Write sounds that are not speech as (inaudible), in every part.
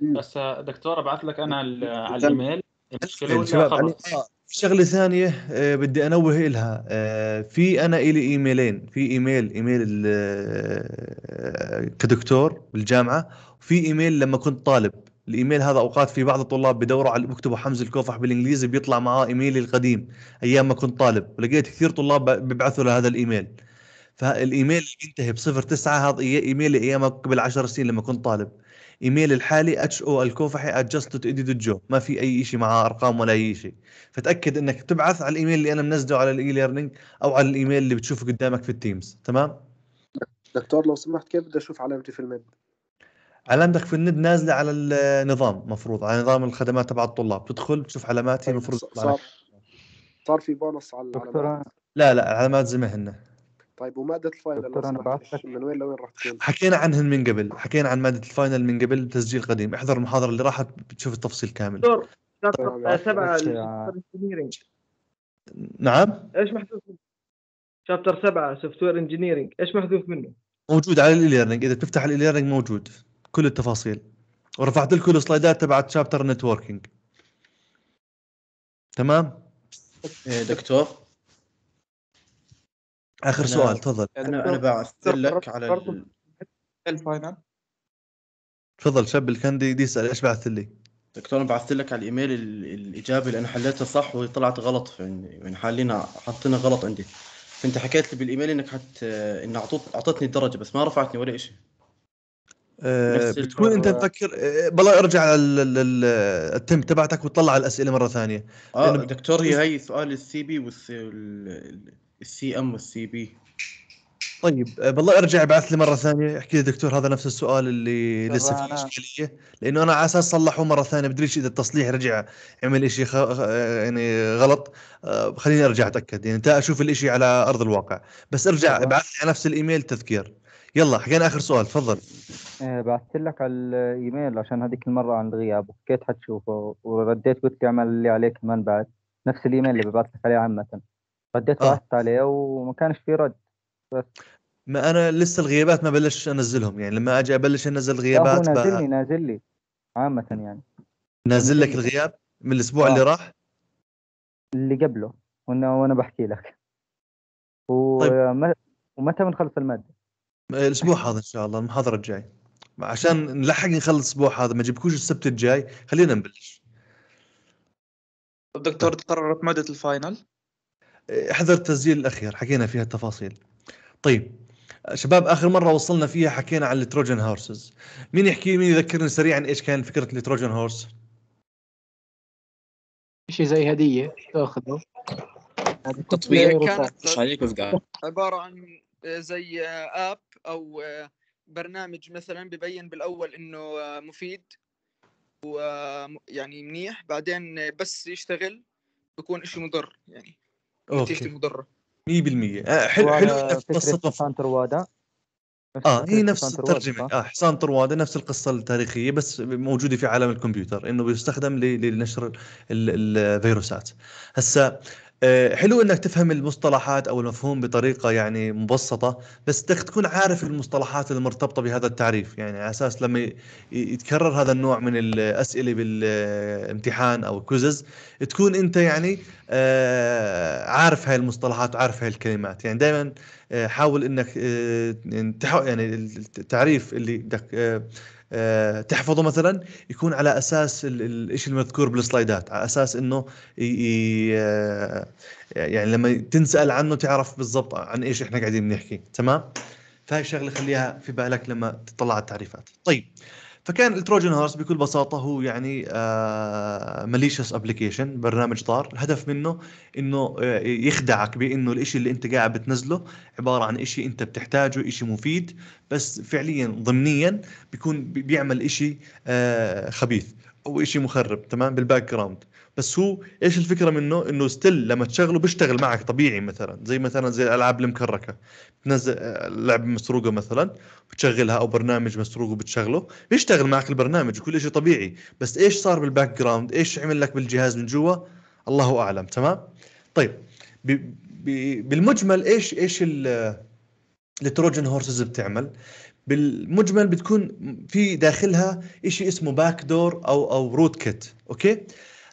بس دكتور ابعث لك انا على الايميل المشكله يعني آه، شغله ثانيه آه، بدي انوه لها آه، في انا الي ايميلين في ايميل ايميل كدكتور بالجامعه وفي ايميل لما كنت طالب الايميل هذا اوقات في بعض الطلاب بدوروا على بكتبوا حمزه الكوفح بالانجليزي بيطلع معاه ايميلي القديم ايام ما كنت طالب ولقيت كثير طلاب بيبعثوا لهذا الايميل فالايميل اللي بينتهي بصفر تسعة هذا ايميلي ايام قبل 10 سنين لما كنت طالب ايميل الحالي اتش او الكوفحي جو ما في اي شيء مع ارقام ولا اي شيء فتاكد انك تبعث على الايميل اللي انا منزله على الاي ليرنينج او على الايميل اللي بتشوفه قدامك في التيمز تمام دكتور لو سمحت كيف بدي اشوف علامتي في المد علامتك في الند نازله على النظام مفروض على نظام الخدمات تبع الطلاب تدخل بتشوف علاماتي طيب، المفروض صار صار في بونص على العلامات لا لا علامات زي ما هن طيب وماده الفاينل دكتور انا من وين لوين راح تكون؟ حكينا عنهن من قبل، حكينا عن ماده الفاينل من قبل تسجيل قديم، احضر المحاضره اللي راحت بتشوف التفصيل كامل. دكتور طيب، آه، سبعه نعم ايش محذوف منه؟ شابتر سبعه سوفت وير انجينيرنج ايش محذوف منه؟ موجود على الاي اذا بتفتح الاي موجود كل التفاصيل ورفعت لكم السلايدات تبعت شابتر نتوركينج تمام؟ إيه، دكتور اخر أنا سؤال تفضل انا انا بعثر لك على الفاينل تفضل شاب الكندي دي يسال ايش بعثت لي؟ دكتور انا بعثت لك على الايميل الاجابه اللي انا حليتها صح وهي طلعت غلط يعني, يعني حالينا حاطينها غلط عندي فانت حكيت لي بالايميل انك حت ان اعطتني الدرجه بس ما رفعتني ولا شيء أه بتكون انت تفكر بلا ارجع التم تبعتك وتطلع على الاسئله مره ثانيه اه دكتور هي هي سؤال السي بي والسي... السي ام والسي بي طيب أه، بالله ارجع ابعث لي مره ثانيه احكي لي دكتور هذا نفس السؤال اللي لسه في اشكاليه لانه انا على اساس صلحوه مره ثانيه بدريش اذا التصليح رجع عمل شيء خ... يعني غلط أه، خليني ارجع اتاكد يعني اشوف الشيء على ارض الواقع بس ارجع ابعث لي على نفس الايميل تذكير يلا حكينا اخر سؤال تفضل أه، بعثت لك على الايميل عشان هذيك المره عن الغياب وحكيت حتشوفه ورديت قلت لي اعمل اللي عليك كمان بعد نفس الايميل اللي ببعث لك عليه عامه رديت آه. عليه وما كانش في رد بس ما انا لسه الغيابات ما بلش انزلهم يعني لما اجي ابلش انزل الغيابات نازل لي نازل لي عامه يعني نازل لك الغياب من الاسبوع آه. اللي راح اللي قبله وانا وانا بحكي لك و... طيب. ومتى بنخلص الماده الاسبوع هذا ان شاء الله المحاضره الجاي عشان نلحق نخلص الاسبوع هذا ما جبكوش السبت الجاي خلينا نبلش الدكتور تقررت ماده الفاينل احذر التسجيل الاخير حكينا فيها التفاصيل طيب شباب اخر مره وصلنا فيها حكينا عن التروجن هورسز مين يحكي مين يذكرني سريعا ايش كان فكره التروجن هورس شيء زي هديه تاخذه تطبيق يعني عباره عن زي اب او برنامج مثلا ببين بالاول انه مفيد ويعني منيح بعدين بس يشتغل بكون شيء مضر يعني التيشيرت مضره 100% حلو حلو نفس قصه آه، حسان ترواده اه هي نفس الترجمه آه حسان طرواده نفس القصه التاريخيه بس موجوده في عالم الكمبيوتر انه بيستخدم لنشر الفيروسات هسا آه، حلو انك تفهم المصطلحات او المفهوم بطريقه يعني مبسطه بس بدك تكون عارف المصطلحات المرتبطه بهذا التعريف يعني على اساس لما يتكرر هذا النوع من الاسئله بالامتحان او كوزز تكون انت يعني آه، عارف هاي المصطلحات وعارف هاي الكلمات يعني دائما آه، حاول انك يعني التعريف اللي بدك آه، تحفظه مثلا يكون على اساس الشيء المذكور بالسلايدات على اساس انه آه، يعني لما تنسال عنه تعرف بالضبط عن ايش احنا قاعدين بنحكي تمام فهي الشغله خليها في بالك لما تطلع على التعريفات طيب فكان التروجن هورس بكل بساطه هو يعني ماليشيس آه، ابلكيشن برنامج طار الهدف منه انه آه، يخدعك بانه الإشي اللي انت قاعد بتنزله عباره عن إشي انت بتحتاجه إشي مفيد بس فعليا ضمنيا بيكون بيعمل إشي آه، خبيث او إشي مخرب تمام بالباك جراوند بس هو ايش الفكره منه انه ستيل لما تشغله بيشتغل معك طبيعي مثلا زي مثلا زي الالعاب المكركه بتنزل لعبه مسروقه مثلا بتشغلها او برنامج مسروق وبتشغله بيشتغل معك البرنامج وكل شيء طبيعي بس ايش صار بالباك جراوند ايش عمل لك بالجهاز من جوا الله اعلم تمام طيب بي بي بالمجمل ايش ايش التروجن هورسز بتعمل بالمجمل بتكون في داخلها شيء اسمه باك دور او او روت كيت اوكي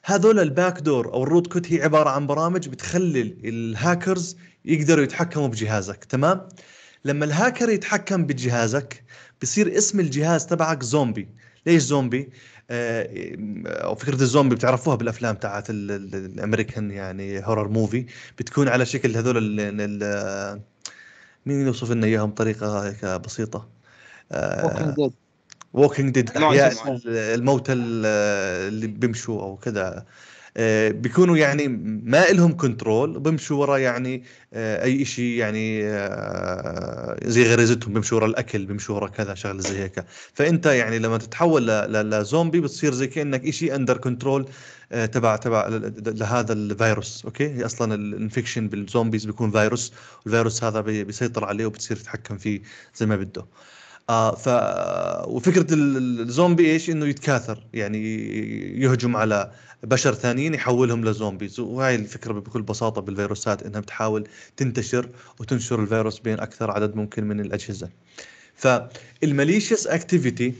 هذول الباك دور او الروت كوت هي عباره عن برامج بتخلي الهاكرز يقدروا يتحكموا بجهازك تمام لما الهاكر يتحكم بجهازك بصير اسم الجهاز تبعك زومبي ليش زومبي آه، آه، او فكره الزومبي بتعرفوها بالافلام تاعت الامريكان يعني هورر موفي بتكون على شكل هذول ال مين يوصف لنا اياهم بطريقه هيك بسيطه ووكينج آه، ديد ووكينج ديد احياء الموتى اللي بيمشوا او كذا آه، بيكونوا يعني ما لهم كنترول بيمشوا ورا يعني آه، اي شيء يعني آه، زي غريزتهم بيمشوا ورا الاكل بيمشوا ورا كذا شغله زي هيك فانت يعني لما تتحول لزومبي بتصير زي كانك شيء اندر كنترول تبع تبع لهذا الفيروس اوكي اصلا الانفكشن بالزومبيز بيكون فيروس والفيروس هذا بيسيطر عليه وبتصير تتحكم فيه زي ما بده أه آه ف وفكره الزومبي ايش؟ انه يتكاثر يعني يهجم على بشر ثانيين يحولهم لزومبيز وهي الفكره بكل بساطه بالفيروسات انها بتحاول تنتشر وتنشر الفيروس بين اكثر عدد ممكن من الاجهزه. فالماليشيس اكتيفيتي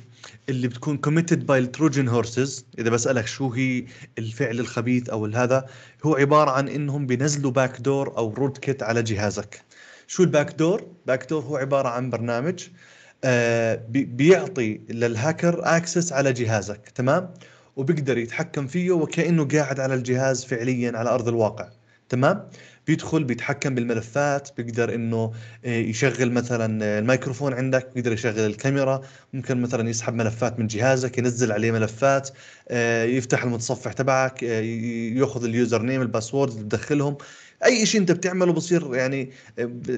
اللي بتكون كوميتد باي التروجن هورسز اذا بسالك شو هي الفعل الخبيث او هذا هو عباره عن انهم بينزلوا باك دور او رود كيت على جهازك شو الباك دور باك دور هو عباره عن برنامج آه، بيعطي للهاكر اكسس على جهازك تمام وبيقدر يتحكم فيه وكانه قاعد على الجهاز فعليا على ارض الواقع تمام بيدخل بيتحكم بالملفات بيقدر انه آه، يشغل مثلا الميكروفون عندك بيقدر يشغل الكاميرا ممكن مثلا يسحب ملفات من جهازك ينزل عليه ملفات آه، يفتح المتصفح تبعك ياخذ اليوزر نيم الباسورد تدخلهم اي شيء انت بتعمله بصير يعني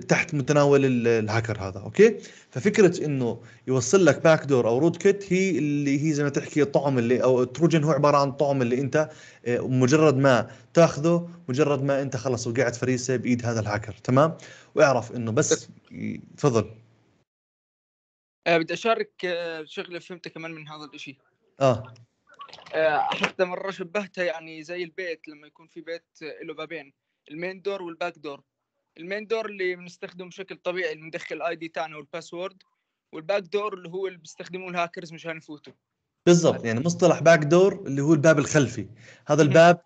تحت متناول الهاكر هذا اوكي ففكره انه يوصل لك باك دور او رود كيت هي اللي هي زي ما تحكي الطعم اللي او التروجن هو عباره عن طعم اللي انت آه، مجرد ما تاخذه مجرد ما انت خلص وقعت فريسه بايد هذا الهاكر تمام واعرف انه بس تفضل آه، بدي اشارك آه، شغله فهمتها كمان من هذا الشيء اه حتى مره شبهتها يعني زي البيت لما يكون في بيت له بابين المين دور والباك دور المين دور اللي بنستخدمه بشكل طبيعي اللي بندخل الاي دي تاعنا والباسورد والباك دور اللي هو اللي بيستخدموه الهاكرز مشان يفوتوا بالضبط يعني مصطلح باك دور اللي هو الباب الخلفي هذا الباب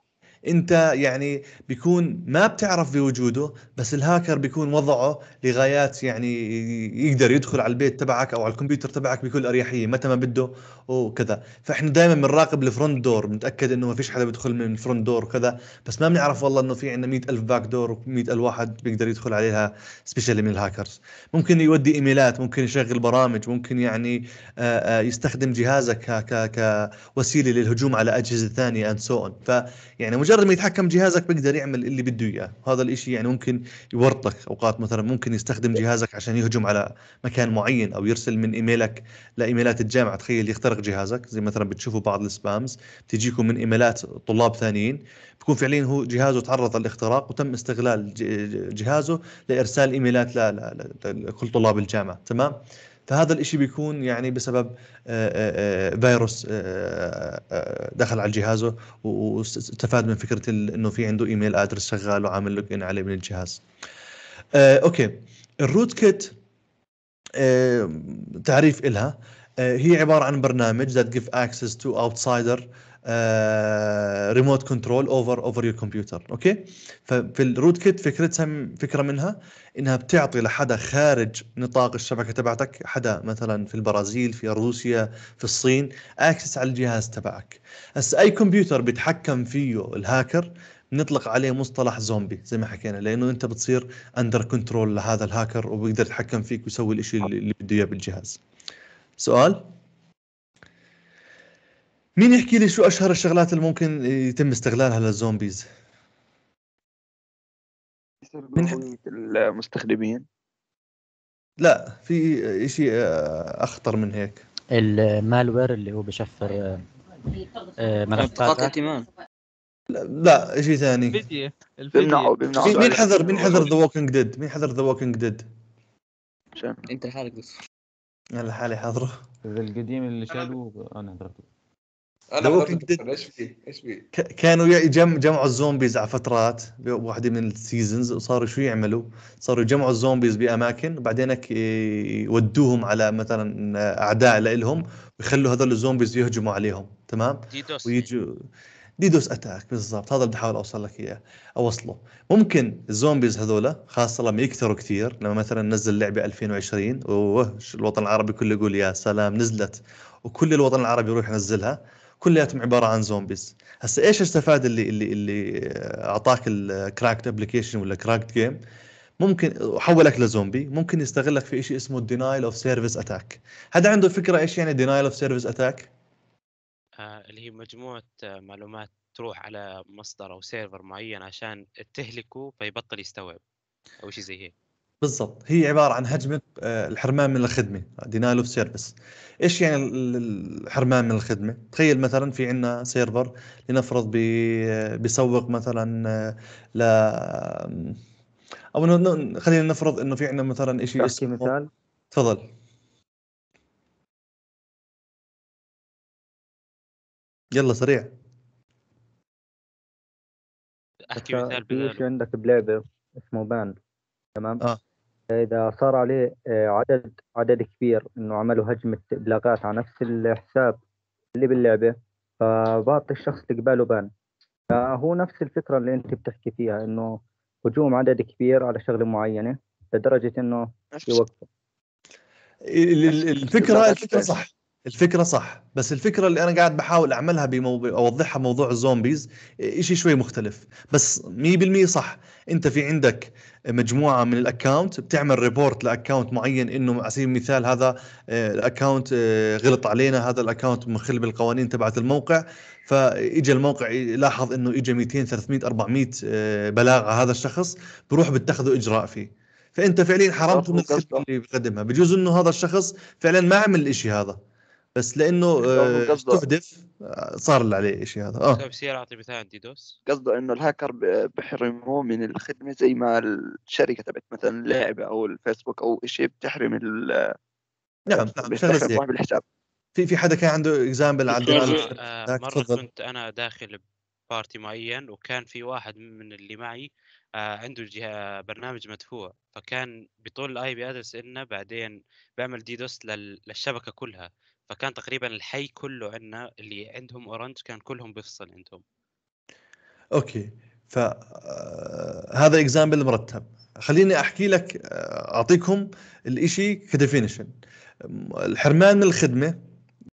انت يعني بيكون ما بتعرف بوجوده بس الهاكر بيكون وضعه لغايات يعني يقدر يدخل على البيت تبعك او على الكمبيوتر تبعك بكل اريحيه متى ما بده وكذا فاحنا دائما بنراقب الفرونت دور بنتاكد انه ما فيش حدا بيدخل من الفرونت دور وكذا بس ما بنعرف والله انه في عندنا 100000 باك دور و100000 واحد بيقدر يدخل عليها سبيشالي من الهاكرز ممكن يودي ايميلات ممكن يشغل برامج ممكن يعني آه، آه، يستخدم جهازك كوسيله للهجوم على اجهزه ثانيه اند سو اون فيعني مجرد ما يتحكم جهازك بيقدر يعمل اللي بده اياه وهذا الشيء يعني ممكن يورطك اوقات مثلا ممكن يستخدم جهازك عشان يهجم على مكان معين او يرسل من ايميلك لايميلات الجامعه تخيل يخترق جهازك زي مثلا بتشوفوا بعض السبامز بتجيكم من ايميلات طلاب ثانيين بكون فعليا هو جهازه تعرض للاختراق وتم استغلال جهازه لارسال ايميلات لكل طلاب الجامعه تمام فهذا الإشي بيكون يعني بسبب آه، آه، آه، فيروس دخل على جهازه واستفاد من فكرة إنه في عنده إيميل أدرس شغال وعامل لوك إن عليه من الجهاز أوكي الروت كيت تعريف إلها هي عبارة عن برنامج that give access to outsider ريموت كنترول اوفر اوفر يور كمبيوتر اوكي ففي الروت كيت فكرتها فكره منها انها بتعطي لحدا خارج نطاق الشبكه تبعتك حدا مثلا في البرازيل في روسيا في الصين اكسس على الجهاز تبعك بس اي كمبيوتر بيتحكم فيه الهاكر بنطلق عليه مصطلح زومبي زي ما حكينا لانه انت بتصير اندر كنترول لهذا الهاكر وبيقدر يتحكم فيك ويسوي الاشي اللي بده اياه بالجهاز سؤال مين يحكي لي شو اشهر الشغلات اللي ممكن يتم استغلالها للزومبيز؟ من المستخدمين لا في شيء آه، اخطر من هيك المالوير اللي هو بشفر آه، آه، ملفات ائتمان لا شيء ثاني الفيديو بيمنعوا مين حذر مين حذر ذا ووكينج ديد مين حذر ذا ووكينج ديد انت لحالك بس انا لحالي حاضره القديم اللي شالوه انا حضرته انا ووكينج ايش فيه ايش فيه كانوا يجمعوا جمعوا الزومبيز على فترات بواحده من السيزونز وصاروا شو يعملوا؟ صاروا يجمعوا الزومبيز باماكن وبعدين يودوهم على مثلا اعداء لهم ويخلوا هذول الزومبيز يهجموا عليهم تمام؟ ديدوس ويجوا ديدوس اتاك بالضبط هذا اللي بحاول اوصل لك اياه اوصله ممكن الزومبيز هذولا خاصه لما يكثروا كثير لما مثلا نزل لعبه 2020 اوه الوطن العربي كله يقول يا سلام نزلت وكل الوطن العربي يروح ينزلها كلياتهم عباره عن زومبيز هسه ايش استفاد اللي اللي اللي اعطاك الكراكت ابلكيشن ولا كراكت جيم ممكن وحولك لزومبي ممكن يستغلك في شيء اسمه دينايل اوف سيرفيس اتاك هذا عنده فكره ايش يعني دينايل اوف سيرفيس اتاك اللي هي مجموعه آه، معلومات تروح على مصدر او سيرفر معين عشان تهلكه فيبطل يستوعب او شيء زي هيك بالضبط هي عباره عن هجمه آه، الحرمان من الخدمه دينال اوف سيرفيس ايش يعني الحرمان من الخدمه تخيل مثلا في عندنا سيرفر لنفرض بي بيسوق مثلا آه، ل او خلينا نفرض انه في عندنا مثلا شيء اسمه مثال تفضل يلا سريع احكي مثال في عندك بلعبه اسمه بان تمام اه اذا صار عليه آه، عدد عدد كبير انه عملوا هجمه ابلاغات على نفس الحساب اللي باللعبه فبعض الشخص تقبله بان هو نفس الفكره اللي انت بتحكي فيها انه هجوم عدد كبير على شغله معينه لدرجه انه يوقف الفكره الفكره صح الفكره صح بس الفكره اللي انا قاعد بحاول اعملها بموضوع اوضحها موضوع الزومبيز شيء شوي مختلف بس 100% صح انت في عندك مجموعه من الاكونت بتعمل ريبورت لاكونت معين انه على سبيل المثال هذا آه، الاكونت آه، غلط علينا هذا الاكونت مخل بالقوانين تبعت الموقع فاجى الموقع لاحظ انه اجى 200 300 400 بلاغ على هذا الشخص بروح بتخذوا اجراء فيه فانت فعليا حرمته من الخدمه اللي بيقدمها بجوز انه هذا الشخص فعلا ما عمل الشيء هذا بس لانه يعني استهدف آه، آه، صار اللي عليه شيء هذا اه طيب، سير اعطي مثال ديدوس قصده انه الهاكر بحرمه من الخدمه زي ما الشركه تبعت مثلا اللعبه او الفيسبوك او شيء بتحرم ال نعم نعم الحساب في في حدا كان عنده اكزامبل على آه, آه، مره تفضل. كنت انا داخل بارتي معين وكان في واحد من اللي معي آه عنده جهة برنامج مدفوع فكان بيطول الاي بي ادرس لنا بعدين بيعمل ديدوس للشبكه كلها فكان تقريبا الحي كله عندنا اللي عندهم اورنج كان كلهم بيفصل عندهم اوكي فهذا آه، اكزامبل مرتب خليني احكي لك آه، اعطيكم الاشي كديفينيشن الحرمان من الخدمه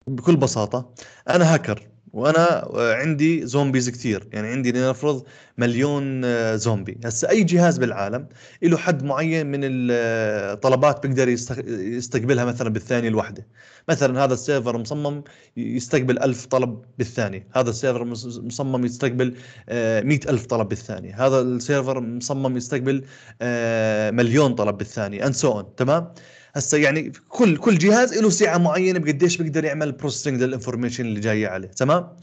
بكل بساطه انا هاكر وانا عندي زومبيز كثير يعني عندي لنفرض مليون آه، زومبي هسه اي جهاز بالعالم له حد معين من الطلبات آه، بيقدر يستقبلها مثلا بالثانيه الواحده مثلا هذا السيرفر مصمم يستقبل ألف طلب بالثانيه هذا السيرفر مصمم يستقبل آه، مئة ألف طلب بالثانيه هذا السيرفر مصمم يستقبل مليون طلب بالثانيه اند سو تمام هسه يعني كل كل جهاز له سعه معينه بقديش بيقدر يعمل بروسيسنج للانفورميشن اللي جايه عليه تمام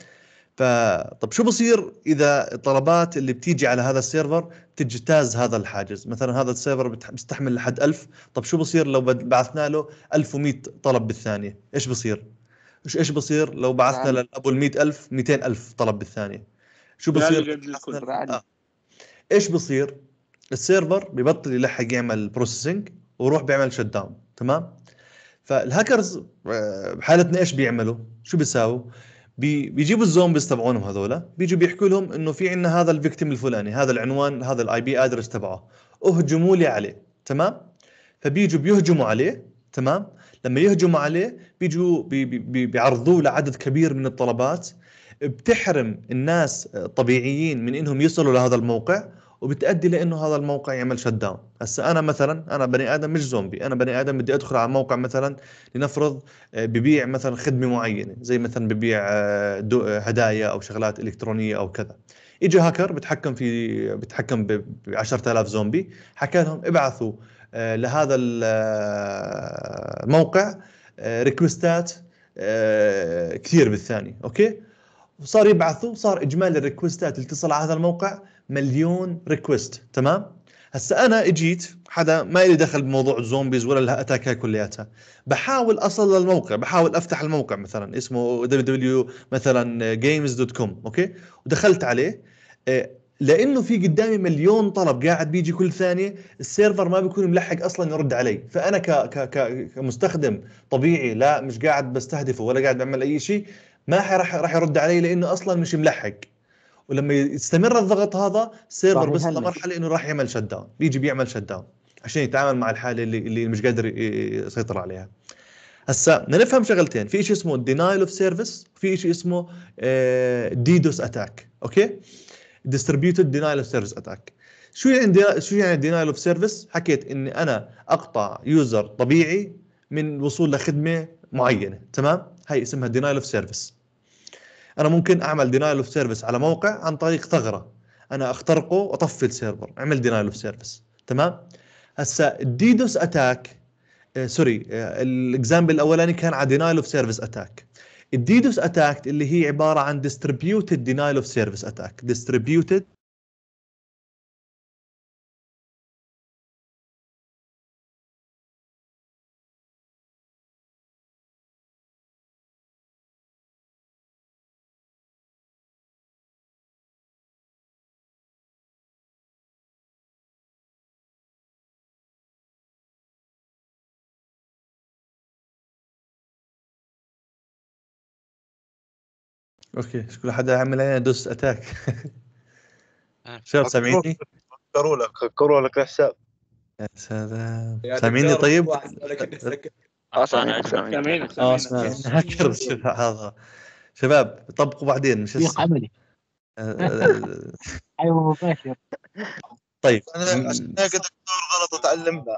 فطب شو بصير اذا الطلبات اللي بتيجي على هذا السيرفر بتجتاز هذا الحاجز مثلا هذا السيرفر بيستحمل لحد 1000 طب شو بصير لو بعثنا له 1100 طلب بالثانيه ايش بصير ايش ايش بصير لو بعثنا لابو ال 100000 200000 طلب بالثانيه شو بصير آه. ايش بصير السيرفر ببطل يلحق يعمل بروسيسنج وروح بيعمل شت داون تمام فالهاكرز آه، بحالتنا ايش بيعملوا شو بيساووا بي بيجيبوا الزومبيز تبعونهم هذولا بيجوا بيحكوا لهم انه في عندنا هذا الفيكتيم الفلاني هذا العنوان هذا الاي بي ادرس تبعه اهجموا لي عليه تمام فبيجوا بيهجموا عليه تمام لما يهجموا عليه بيجوا بي بي بيعرضوه لعدد كبير من الطلبات بتحرم الناس آه، الطبيعيين من انهم يصلوا لهذا الموقع وبتادي لانه هذا الموقع يعمل شت داون هسا انا مثلا انا بني ادم مش زومبي انا بني ادم بدي ادخل على موقع مثلا لنفرض آه، ببيع مثلا خدمه معينه زي مثلا ببيع آه، آه، هدايا او شغلات الكترونيه او كذا اجى هاكر بتحكم في بتحكم ب 10000 زومبي حكى لهم ابعثوا لهذا الموقع ريكوستات كثير بالثانيه اوكي وصار يبعثوا صار اجمالي الريكوستات اللي اتصل على هذا الموقع مليون ريكوست تمام هسا انا اجيت حدا ما لي دخل بموضوع الزومبيز ولا الاتاك هاي كلياتها بحاول اصل للموقع بحاول افتح الموقع مثلا اسمه دبليو مثلا جيمز دوت كوم اوكي ودخلت عليه إيه، لانه في قدامي مليون طلب قاعد بيجي كل ثانيه السيرفر ما بيكون ملحق اصلا يرد علي فانا ك ك كمستخدم طبيعي لا مش قاعد بستهدفه ولا قاعد بعمل اي شيء ما راح راح يرد علي لانه اصلا مش ملحق ولما يستمر الضغط هذا السيرفر بس لمرحله انه راح يعمل شت داون بيجي بيعمل شت داون عشان يتعامل مع الحاله اللي اللي مش قادر يسيطر عليها هسا بدنا نفهم شغلتين في شيء اسمه دينايل اوف سيرفيس وفي شيء اسمه ديدوس آه، اتاك اوكي ديستريبيوتد دينايل اوف سيرفيس اتاك شو يعني شو يعني دينايل اوف سيرفيس حكيت اني انا اقطع يوزر طبيعي من الوصول لخدمه معينه تمام هاي اسمها دينايل اوف سيرفيس انا ممكن اعمل دينايل اوف سيرفيس على موقع عن طريق ثغره انا اخترقه واطفي السيرفر اعمل دينايل اوف سيرفيس تمام هسه الديدوس اتاك آه، سوري آه، الاكزامبل الاولاني كان على دينايل اوف سيرفيس اتاك الديدوس اتاك اللي هي عباره عن ديستريبيوتد دينايل اوف سيرفيس اتاك ديستريبيوتد اوكي كل حدا عمل علينا دوس اتاك (laughs) آه، شباب سامعيني؟ فكروا لك فكروا لك الحساب يا سلام سامعيني طيب؟ سامعيني اه, آه،, آه، هذا شباب طبقوا بعدين مش اسمه عملي (laughs) ايوه مباشر طيب انا عشان هيك دكتور غلط تعلمنا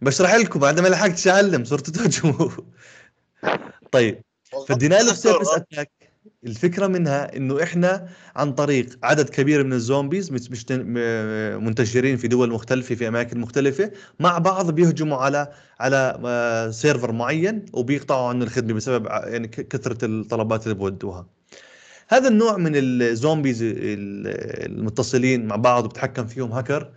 بشرح لكم بعد ما لحقتش اعلم صرت تهجموا (laughs) طيب فالدينايل اوف سيرفيس اتاك الفكره منها انه احنا عن طريق عدد كبير من الزومبيز منتشرين في دول مختلفه في اماكن مختلفه مع بعض بيهجموا على على آه، سيرفر معين وبيقطعوا عنه الخدمه بسبب يعني كثره الطلبات اللي بودوها هذا النوع من الزومبيز المتصلين مع بعض وبتحكم فيهم هاكر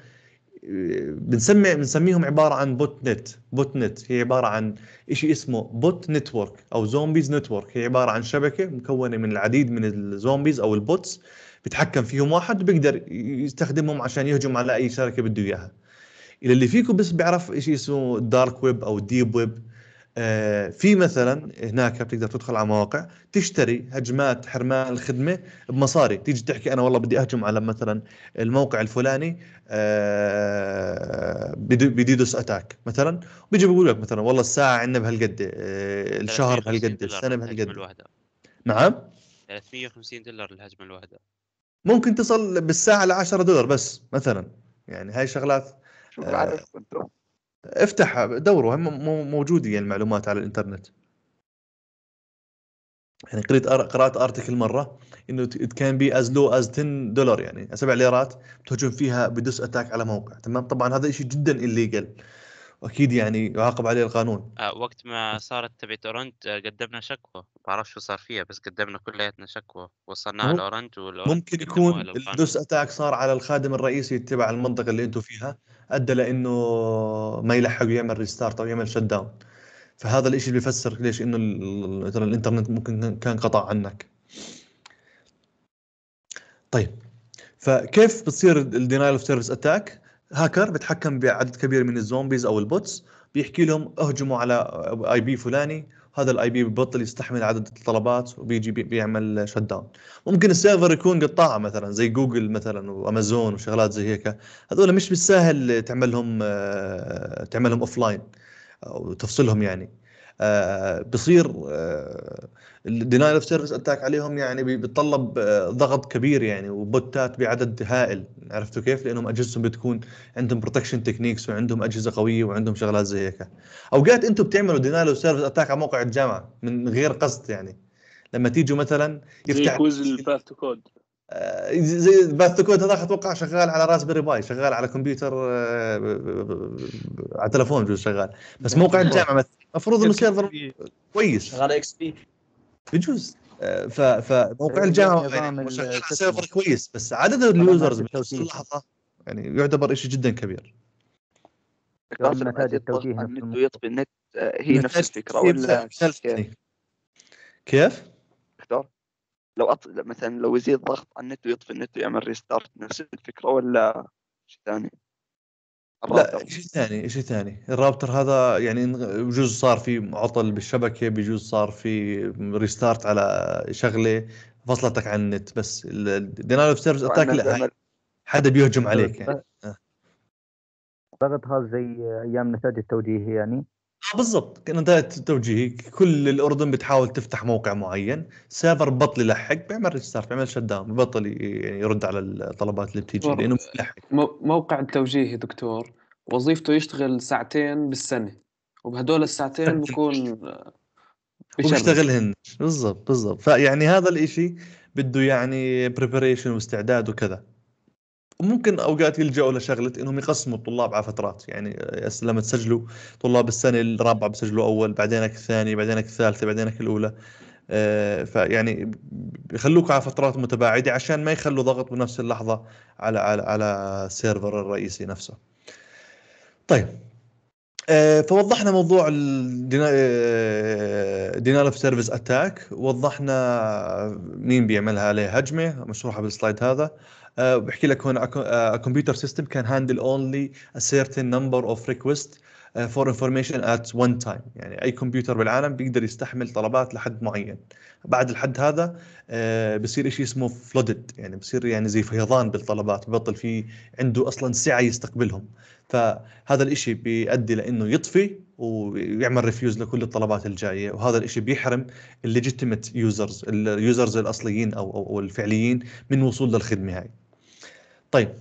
بنسمي بنسميهم عباره عن بوت نت بوت نت هي عباره عن شيء اسمه بوت نتورك او زومبيز نتورك هي عباره عن شبكه مكونه من العديد من الزومبيز او البوتس بيتحكم فيهم واحد بيقدر يستخدمهم عشان يهجم على اي شركه بده اياها الى اللي فيكم بس بيعرف شيء اسمه الدارك ويب او الديب ويب آه، في مثلا هناك بتقدر تدخل على مواقع تشتري هجمات حرمان الخدمه بمصاري تيجي تحكي انا والله بدي اهجم على مثلا الموقع الفلاني آه، بديدوس اتاك مثلا بيجي بيقول لك مثلا والله الساعه عندنا بهالقد آه، الشهر بهالقد السنه بهالقد نعم 350 دولار الهجمه الواحده ممكن تصل بالساعه ل 10 دولار بس مثلا يعني هاي شغلات شوف افتح دوروا هم موجوده يعني المعلومات على الانترنت يعني قريت قرات ارتكل مره انه ات كان بي از لو از 10 دولار يعني سبع ليرات تهجم فيها بدوس اتاك على موقع تمام طبعا هذا شيء جدا الليجل واكيد يعني يعاقب عليه القانون آه وقت ما صارت تبعت اورنج آه، قدمنا شكوى ما بعرف شو صار فيها بس قدمنا كلياتنا شكوى وصلناها على والاورنج ممكن يكون الدوس اتاك صار على الخادم الرئيسي تبع المنطقه اللي انتم فيها ادى لانه ما يلحق يعمل ريستارت او يعمل شت داون فهذا الاشي اللي بيفسر ليش انه الانترنت ممكن كان قطع عنك طيب فكيف بتصير الدينايل اوف سيرفيس اتاك هاكر بتحكم بعدد كبير من الزومبيز او البوتس بيحكي لهم اهجموا على اي بي فلاني هذا الاي بي ببطل يستحمل عدد الطلبات وبيجي بيعمل شت داون ممكن السيرفر يكون قطاعه مثلا زي جوجل مثلا وامازون وشغلات زي هيك هذول مش بالسهل تعملهم آه، تعملهم اوف لاين او تفصلهم يعني آه، بصير الدينايل اوف سيرفيس اتاك عليهم يعني بيتطلب آه، ضغط كبير يعني وبوتات بعدد هائل عرفتوا كيف؟ لانهم اجهزتهم بتكون عندهم بروتكشن تكنيكس وعندهم اجهزه قويه وعندهم شغلات زي هيك اوقات انتم بتعملوا دينايل اوف سيرفيس اتاك على موقع الجامعه من غير قصد يعني لما تيجوا مثلا يفتح زي كويز الباث كود زي كود هذاك اتوقع شغال على راسبيري باي شغال على كمبيوتر آه، على تلفون جوز شغال بس يعني موقع الجامعه مثلا المفروض انه سيرفر كويس شغال اكس بي بجوز آه، فموقع يعني الجامعه يعني شغال على سيرفر كويس بس عدد اليوزرز بتوصيل اللحظه يعني يعتبر شيء جدا كبير نتائج التوجيه يطبي النت آه، هي نفس الفكره ولا كيف؟ لو أط... مثلا لو يزيد ضغط على النت ويطفي النت ويعمل ريستارت نفس الفكره ولا شيء ثاني؟ لا شيء ثاني شيء ثاني الراوتر هذا يعني بجوز صار في عطل بالشبكه بجوز صار في ريستارت على شغله فصلتك عن النت بس الدينال اوف سيرفيس اتاك لا حدا بيهجم عليك يعني ضغط هذا زي ايام نتائج التوجيه يعني بالضبط كان ده توجيهي كل الاردن بتحاول تفتح موقع معين سيرفر بطل يلحق بيعمل ريستارت بيعمل شت داون بطل يعني يرد على الطلبات اللي بتيجي لانه بيلحق موقع التوجيهي دكتور وظيفته يشتغل ساعتين بالسنه وبهدول الساعتين (laughs) بكون وبيشتغلهن بالضبط بالضبط فيعني هذا الاشي بده يعني بريبريشن واستعداد وكذا ممكن اوقات يلجأوا لشغله انهم يقسموا الطلاب على فترات يعني آه، لما تسجلوا طلاب السنه الرابعه بسجلوا اول بعدينك الثاني بعدينك الثالثه بعدينك الاولى آه، فيعني يخلوك على فترات متباعده عشان ما يخلوا ضغط بنفس اللحظه على على على السيرفر الرئيسي نفسه. طيب آه، فوضحنا موضوع الدينال اوف سيرفيس اتاك وضحنا مين بيعملها عليه هجمه مشروحه بالسلايد هذا آه، بحكي لك هون آه، a سيستم كان هاندل اونلي only a certain number of فور انفورميشن ات وان تايم يعني اي كمبيوتر بالعالم بيقدر يستحمل طلبات لحد معين بعد الحد هذا آه، بصير شيء اسمه فلودد يعني بصير يعني زي فيضان بالطلبات ببطل في عنده اصلا سعه يستقبلهم فهذا الشيء بيؤدي لانه يطفي ويعمل ريفيوز لكل الطلبات الجايه وهذا الشيء بيحرم الليجيتيمت يوزرز اليوزرز الاصليين او او الفعليين من وصول للخدمه هاي طيب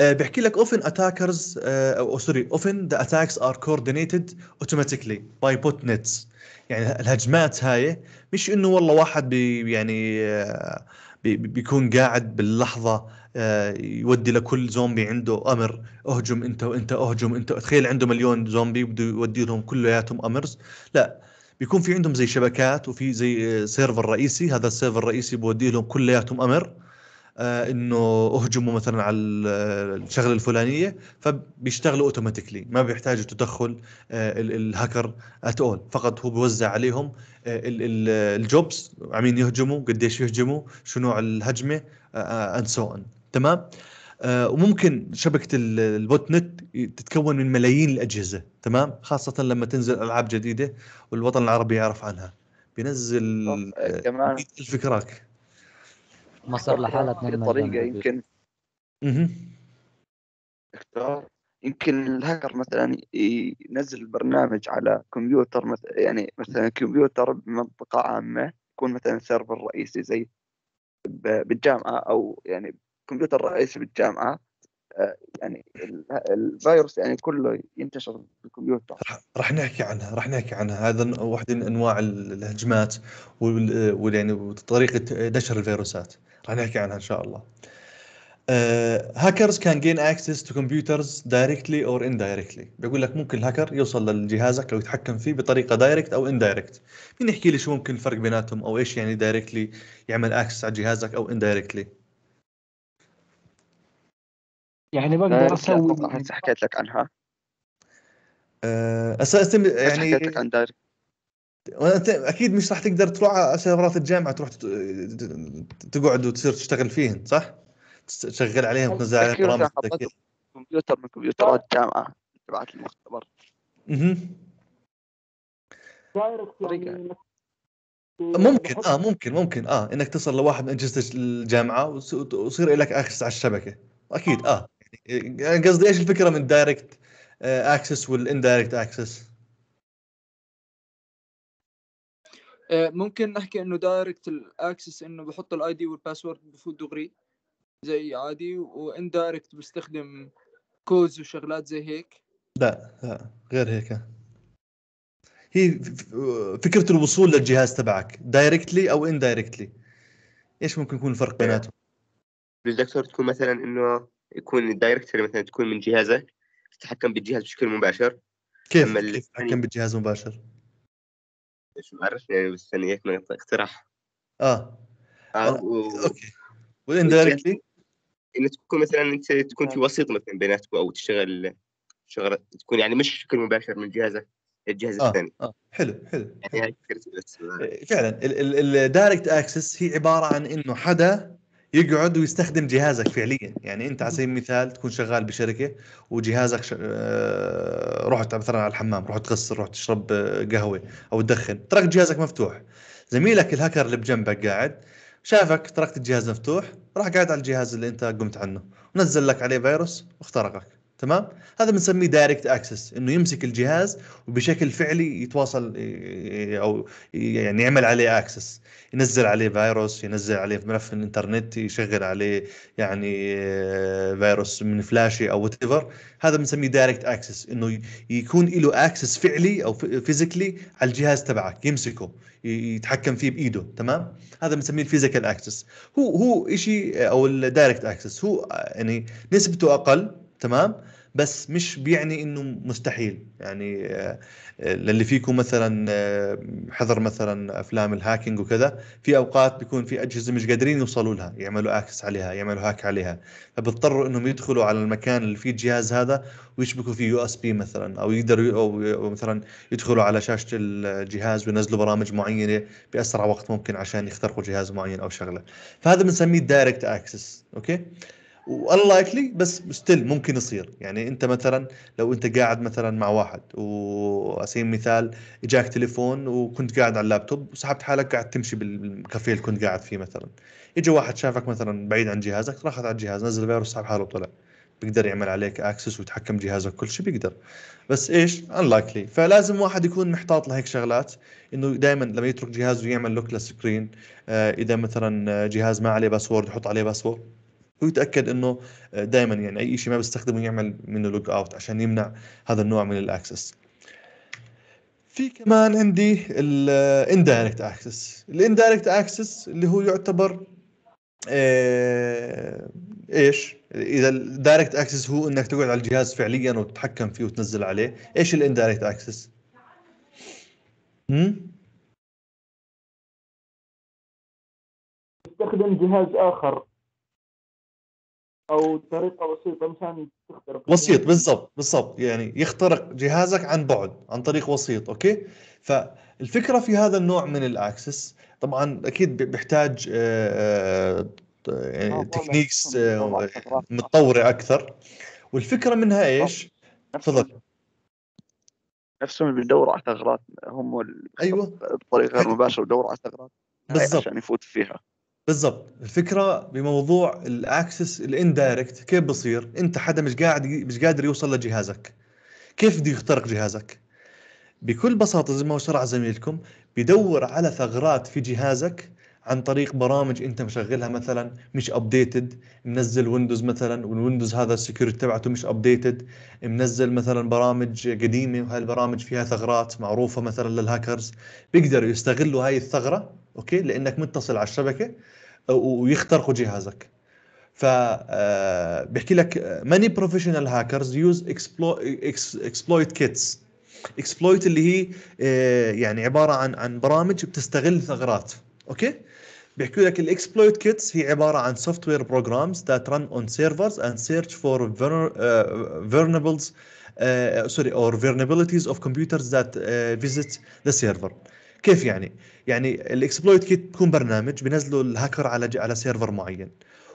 آه، بحكي لك اوفن اتاكرز آه، او سوري ذا اتاكس ار كوردينيتد اوتوماتيكلي باي بوت نتس يعني الهجمات هاي مش انه والله واحد بي يعني آه، بي بيكون قاعد باللحظه يودي لكل زومبي عنده امر اهجم انت وانت اهجم انت تخيل عنده مليون زومبي بده يودي لهم كلياتهم امرز لا بيكون في عندهم زي شبكات وفي زي سيرفر رئيسي هذا السيرفر الرئيسي بودي لهم كلياتهم امر آه، انه اهجموا مثلا على الشغله الفلانيه فبيشتغلوا اوتوماتيكلي ما بيحتاجوا تدخل آه، الهاكر ات اول فقط هو بيوزع عليهم آه، الجوبز عمين يهجموا قديش يهجموا شو نوع الهجمه اند سو اون تمام وممكن شبكه البوت نت تتكون من ملايين الاجهزه تمام خاصه لما تنزل العاب جديده والوطن العربي يعرف عنها بينزل كمان الفكراك مصر لحالها بطريقه يمكن اختار يمكن الهاكر مثلا ينزل برنامج على كمبيوتر مثلا يعني مثلا كمبيوتر بمنطقة عامة يكون مثلا سيرفر رئيسي زي بالجامعة أو يعني كمبيوتر رئيسي بالجامعة يعني الفيروس يعني كله ينتشر في الكمبيوتر راح نحكي عنها راح نحكي عنها هذا واحد من انواع الهجمات ويعني وطريقه نشر الفيروسات راح نحكي عنها ان شاء الله هاكرز كان جين اكسس تو كمبيوترز دايركتلي اور اندايركتلي بيقول لك ممكن الهاكر يوصل لجهازك او يتحكم فيه بطريقه دايركت او اندايركت مين يحكي لي شو ممكن الفرق بيناتهم او ايش يعني دايركتلي يعمل اكسس على جهازك او اندايركتلي يعني بقدر اسوي هسه حكيت لك عنها آه، اساسا يعني حكيت لك عن دايركت وانت اكيد مش راح تقدر تروح على سيرفرات الجامعه تروح تقعد وتصير تشتغل فيهم صح؟ تشغل عليهم وتنزل عليهم برامج كمبيوتر من كمبيوترات الجامعه تبعت المختبر اها يعني يعني ممكن اه ممكن ممكن اه انك تصل لواحد من اجهزه الجامعه ويصير لك اكسس على الشبكه اكيد اه يعني، قصدي ايش الفكره من دايركت اكسس والاندايركت اكسس ممكن نحكي انه دايركت الاكسس انه بحط الاي دي والباسورد بفوت دغري زي عادي واندايركت بستخدم كودز وشغلات زي هيك لا لا غير هيك هي فكره الوصول للجهاز تبعك دايركتلي او اندايركتلي ايش ممكن يكون الفرق آه. بيناتهم؟ بالدكتور تكون مثلا انه يكون الدايركتري مثلا تكون من جهازك تتحكم بالجهاز بشكل مباشر كيف كيف تتحكم بالجهاز مباشر؟ مش عارف يعني بس من اقتراح آه. اه, آه. و... اوكي والاندايركتلي انه تكون مثلا انت تكون في وسيط مثلا بيناتكم او تشتغل شغل تكون يعني مش بشكل مباشر من جهازك الجهاز آه. الثاني آه. حلو حلو يعني إيه، فعلا الدايركت اكسس هي عباره عن انه حدا يقعد ويستخدم جهازك فعليا يعني انت على سبيل المثال تكون شغال بشركه وجهازك ش... آه، رحت مثلا على الحمام رحت تغسل رحت تشرب آه، قهوه او تدخن ترك جهازك مفتوح زميلك الهاكر اللي بجنبك قاعد شافك تركت الجهاز مفتوح راح قاعد على الجهاز اللي انت قمت عنه ونزل لك عليه فيروس واخترقك تمام هذا بنسميه دايركت اكسس انه يمسك الجهاز وبشكل فعلي يتواصل إيه، إيه، او يعني يعمل عليه اكسس ينزل عليه فيروس ينزل عليه في ملف الانترنت يشغل عليه يعني فيروس إيه، من فلاشي او وات هذا بنسميه دايركت اكسس انه يكون له اكسس فعلي او فيزيكلي على الجهاز تبعك يمسكه يتحكم فيه بايده تمام هذا بنسميه الفيزيكال اكسس هو هو شيء او الدايركت اكسس هو يعني نسبته اقل تمام بس مش بيعني انه مستحيل يعني آه، للي فيكم مثلا آه، حضر مثلا افلام الهاكينج وكذا في اوقات بيكون في اجهزه مش قادرين يوصلوا لها يعملوا اكسس عليها يعملوا هاك عليها فبيضطروا انهم يدخلوا على المكان اللي فيه الجهاز هذا ويشبكوا فيه يو اس بي مثلا او يقدروا او مثلا يدخلوا على شاشه الجهاز وينزلوا برامج معينه باسرع وقت ممكن عشان يخترقوا جهاز معين او شغله فهذا بنسميه دايركت اكسس اوكي واللايكلي بس ستيل ممكن يصير يعني انت مثلا لو انت قاعد مثلا مع واحد واسين مثال اجاك تليفون وكنت قاعد على اللابتوب وسحبت حالك قاعد تمشي بالكافيه اللي كنت قاعد فيه مثلا اجى واحد شافك مثلا بعيد عن جهازك راحت على الجهاز نزل فيروس سحب حاله وطلع بيقدر يعمل عليك اكسس ويتحكم جهازك كل شيء بيقدر بس ايش انلايكلي فلازم واحد يكون محتاط لهيك شغلات انه دائما لما يترك جهازه يعمل لوك للسكرين آه اذا مثلا جهاز ما عليه باسورد يحط عليه باسورد ويتاكد انه آه، دائما يعني اي شيء ما بيستخدمه يعمل منه لوج اوت عشان يمنع هذا النوع من الاكسس في كمان عندي الاندايركت اكسس الاندايركت اكسس اللي هو يعتبر آه، ايش اذا الدايركت اكسس هو انك تقعد على الجهاز فعليا وتتحكم فيه وتنزل عليه ايش الاندايركت اكسس امم استخدم جهاز اخر او طريقه بسيطه مشان تخترق وسيط بالضبط بالضبط يعني يخترق جهازك عن بعد عن طريق وسيط اوكي فالفكره في هذا النوع من الاكسس طبعا اكيد بيحتاج آه، آه، يعني آه، تكنيكس متطوره اكثر والفكره منها ايش؟ تفضل نفسهم اللي بيدوروا على ثغرات هم ايوه بطريقه غير مباشره بيدوروا على ثغرات بالضبط عشان يفوت فيها بالضبط الفكره بموضوع الاكسس الاندايركت كيف بصير انت حدا مش قاعد مش قادر يوصل لجهازك كيف بده يخترق جهازك بكل بساطه زي ما شرح زميلكم بدور على ثغرات في جهازك عن طريق برامج انت مشغلها مثلا مش ابديتد منزل ويندوز مثلا والويندوز هذا السكيورتي تبعته مش ابديتد منزل مثلا برامج قديمه وهي البرامج فيها ثغرات معروفه مثلا للهاكرز بيقدروا يستغلوا هاي الثغره اوكي لانك متصل على الشبكه ويخترقوا جهازك ف آه، بيحكي لك ماني بروفيشنال هاكرز يوز اكسبلويت كيتس اكسبلويت اللي هي آه، يعني عباره عن عن برامج بتستغل ثغرات اوكي بيحكوا لك الاكسبلويت كيتس هي عباره عن سوفت وير بروجرامز ذات رن اون سيرفرز اند سيرش فور فيرنبلز سوري اور فيرنبلتيز اوف كمبيوترز ذات فيزيت ذا سيرفر كيف يعني؟ يعني الاكسبلويت كيت بيكون برنامج بينزله الهاكر على على سيرفر معين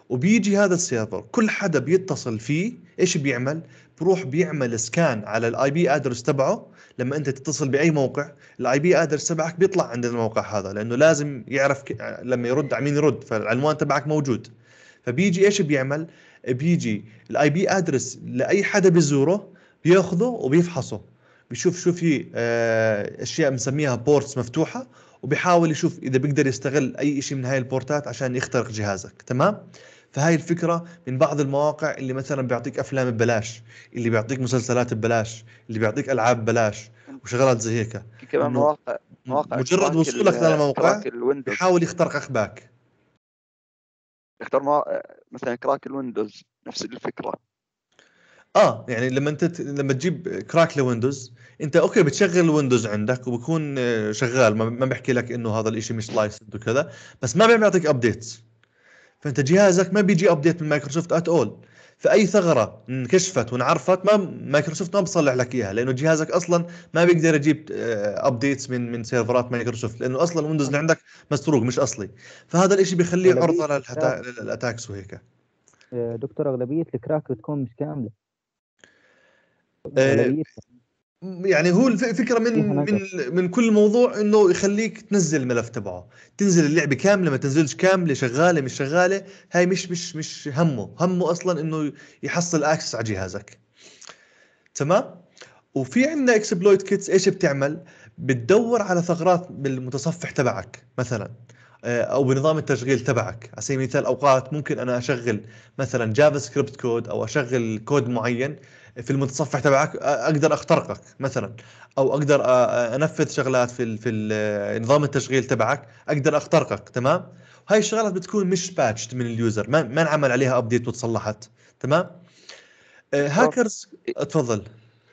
وبيجي هذا السيرفر كل حدا بيتصل فيه ايش بيعمل؟ بروح بيعمل سكان على الاي بي ادرس تبعه لما انت تتصل باي موقع الاي بي ادرس تبعك بيطلع عند الموقع هذا لانه لازم يعرف لما يرد على مين يرد فالعنوان تبعك موجود فبيجي ايش بيعمل بيجي الاي بي ادرس لاي حدا بيزوره بياخذه وبيفحصه بيشوف شو في آه، اشياء بنسميها بورتس مفتوحه وبيحاول يشوف اذا بيقدر يستغل اي شيء من هاي البورتات عشان يخترق جهازك تمام فهاي الفكره من بعض المواقع اللي مثلا بيعطيك افلام ببلاش اللي بيعطيك مسلسلات ببلاش اللي بيعطيك العاب ببلاش وشغلات زي هيك كمان مواقع مواقع مجرد وصولك للموقع بيحاول يخترق اخباك اختار مثلا كراك الويندوز نفس الفكره اه يعني لما انت لما تجيب كراك لويندوز انت اوكي بتشغل الويندوز عندك وبكون آه، شغال ما بحكي لك انه هذا الاشي مش لايسند وكذا بس ما بيعطيك ابديتس فانت جهازك ما بيجي ابديت من مايكروسوفت ات اول فاي ثغره انكشفت وانعرفت ما مايكروسوفت ما بصلح لك اياها لانه جهازك اصلا ما بيقدر يجيب ابديتس آه، من من سيرفرات مايكروسوفت لانه اصلا الويندوز اللي عندك مسروق مش اصلي فهذا الاشي بيخليه عرضه للهتا... للاتاكس وهيك آه، دكتور اغلبيه الكراك بتكون مش كامله يعني هو الفكره من من من كل موضوع انه يخليك تنزل الملف تبعه تنزل اللعبه كامله ما تنزلش كامله شغاله مش شغاله هاي مش مش مش همه همه اصلا انه يحصل اكسس على جهازك تمام وفي عندنا اكسبلويت كيتس ايش بتعمل بتدور على ثغرات بالمتصفح تبعك مثلا آه، او بنظام التشغيل تبعك على سبيل المثال اوقات ممكن انا اشغل مثلا جافا سكريبت كود او اشغل كود معين في المتصفح تبعك اقدر اخترقك مثلا او اقدر انفذ شغلات في في نظام التشغيل تبعك اقدر اخترقك تمام هاي الشغلات بتكون مش باتش من اليوزر ما ما انعمل عليها ابديت وتصلحت تمام هاكرز اتفضل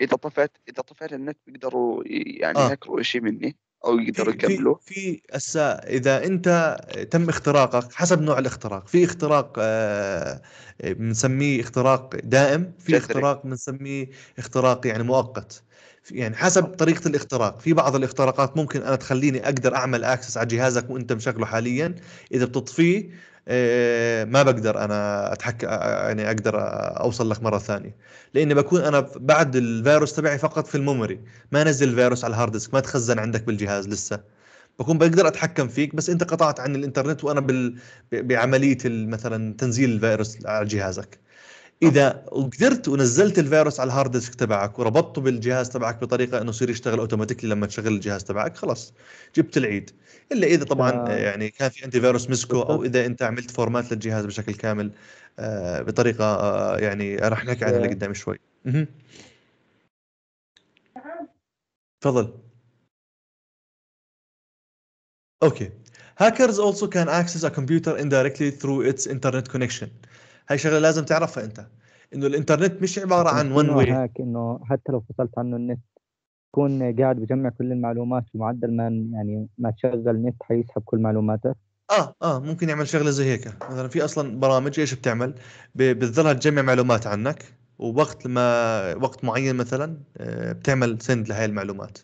اذا طفيت اذا طفيت النت بيقدروا يعني آه. يهكروا شيء مني او يقدروا يكملوا في هسه اذا انت تم اختراقك حسب نوع الاختراق في اختراق آه، آه، بنسميه اه اختراق دائم في اختراق بنسميه اختراق يعني مؤقت يعني حسب طريقه الاختراق في بعض الاختراقات ممكن انا تخليني اقدر اعمل اكسس على جهازك وانت مشغله حاليا اذا بتطفيه آه، ما بقدر انا اتحكم آه، يعني اقدر اوصل لك مره ثانيه لاني بكون انا بعد الفيروس تبعي فقط في الميموري ما نزل الفيروس على الهارد ديسك ما تخزن عندك بالجهاز لسه بكون بقدر اتحكم فيك بس انت قطعت عن الانترنت وانا بال... بعمليه مثلا تنزيل الفيروس على جهازك اذا قدرت ونزلت الفيروس على الهارد ديسك تبعك وربطته بالجهاز تبعك بطريقه انه يصير يشتغل اوتوماتيكلي لما تشغل الجهاز تبعك خلاص جبت العيد الا اذا طبعا آه. يعني كان في انتي فيروس مسكه او اذا انت عملت فورمات للجهاز بشكل كامل آه، بطريقه آه، يعني راح نحكي عنها لقدام شوي تفضل اوكي هاكرز also can access a computer indirectly through its internet connection. هاي شغله لازم تعرفها انت انه الانترنت مش عباره عن ون واي هيك انه حتى لو فصلت عنه النت تكون قاعد بجمع كل المعلومات بمعدل ما يعني ما تشغل النت حيسحب كل معلوماتك اه اه ممكن يعمل شغله زي هيك مثلا في اصلا برامج ايش بتعمل بتظلها تجمع معلومات عنك ووقت ما وقت معين مثلا آه، بتعمل سند لهي المعلومات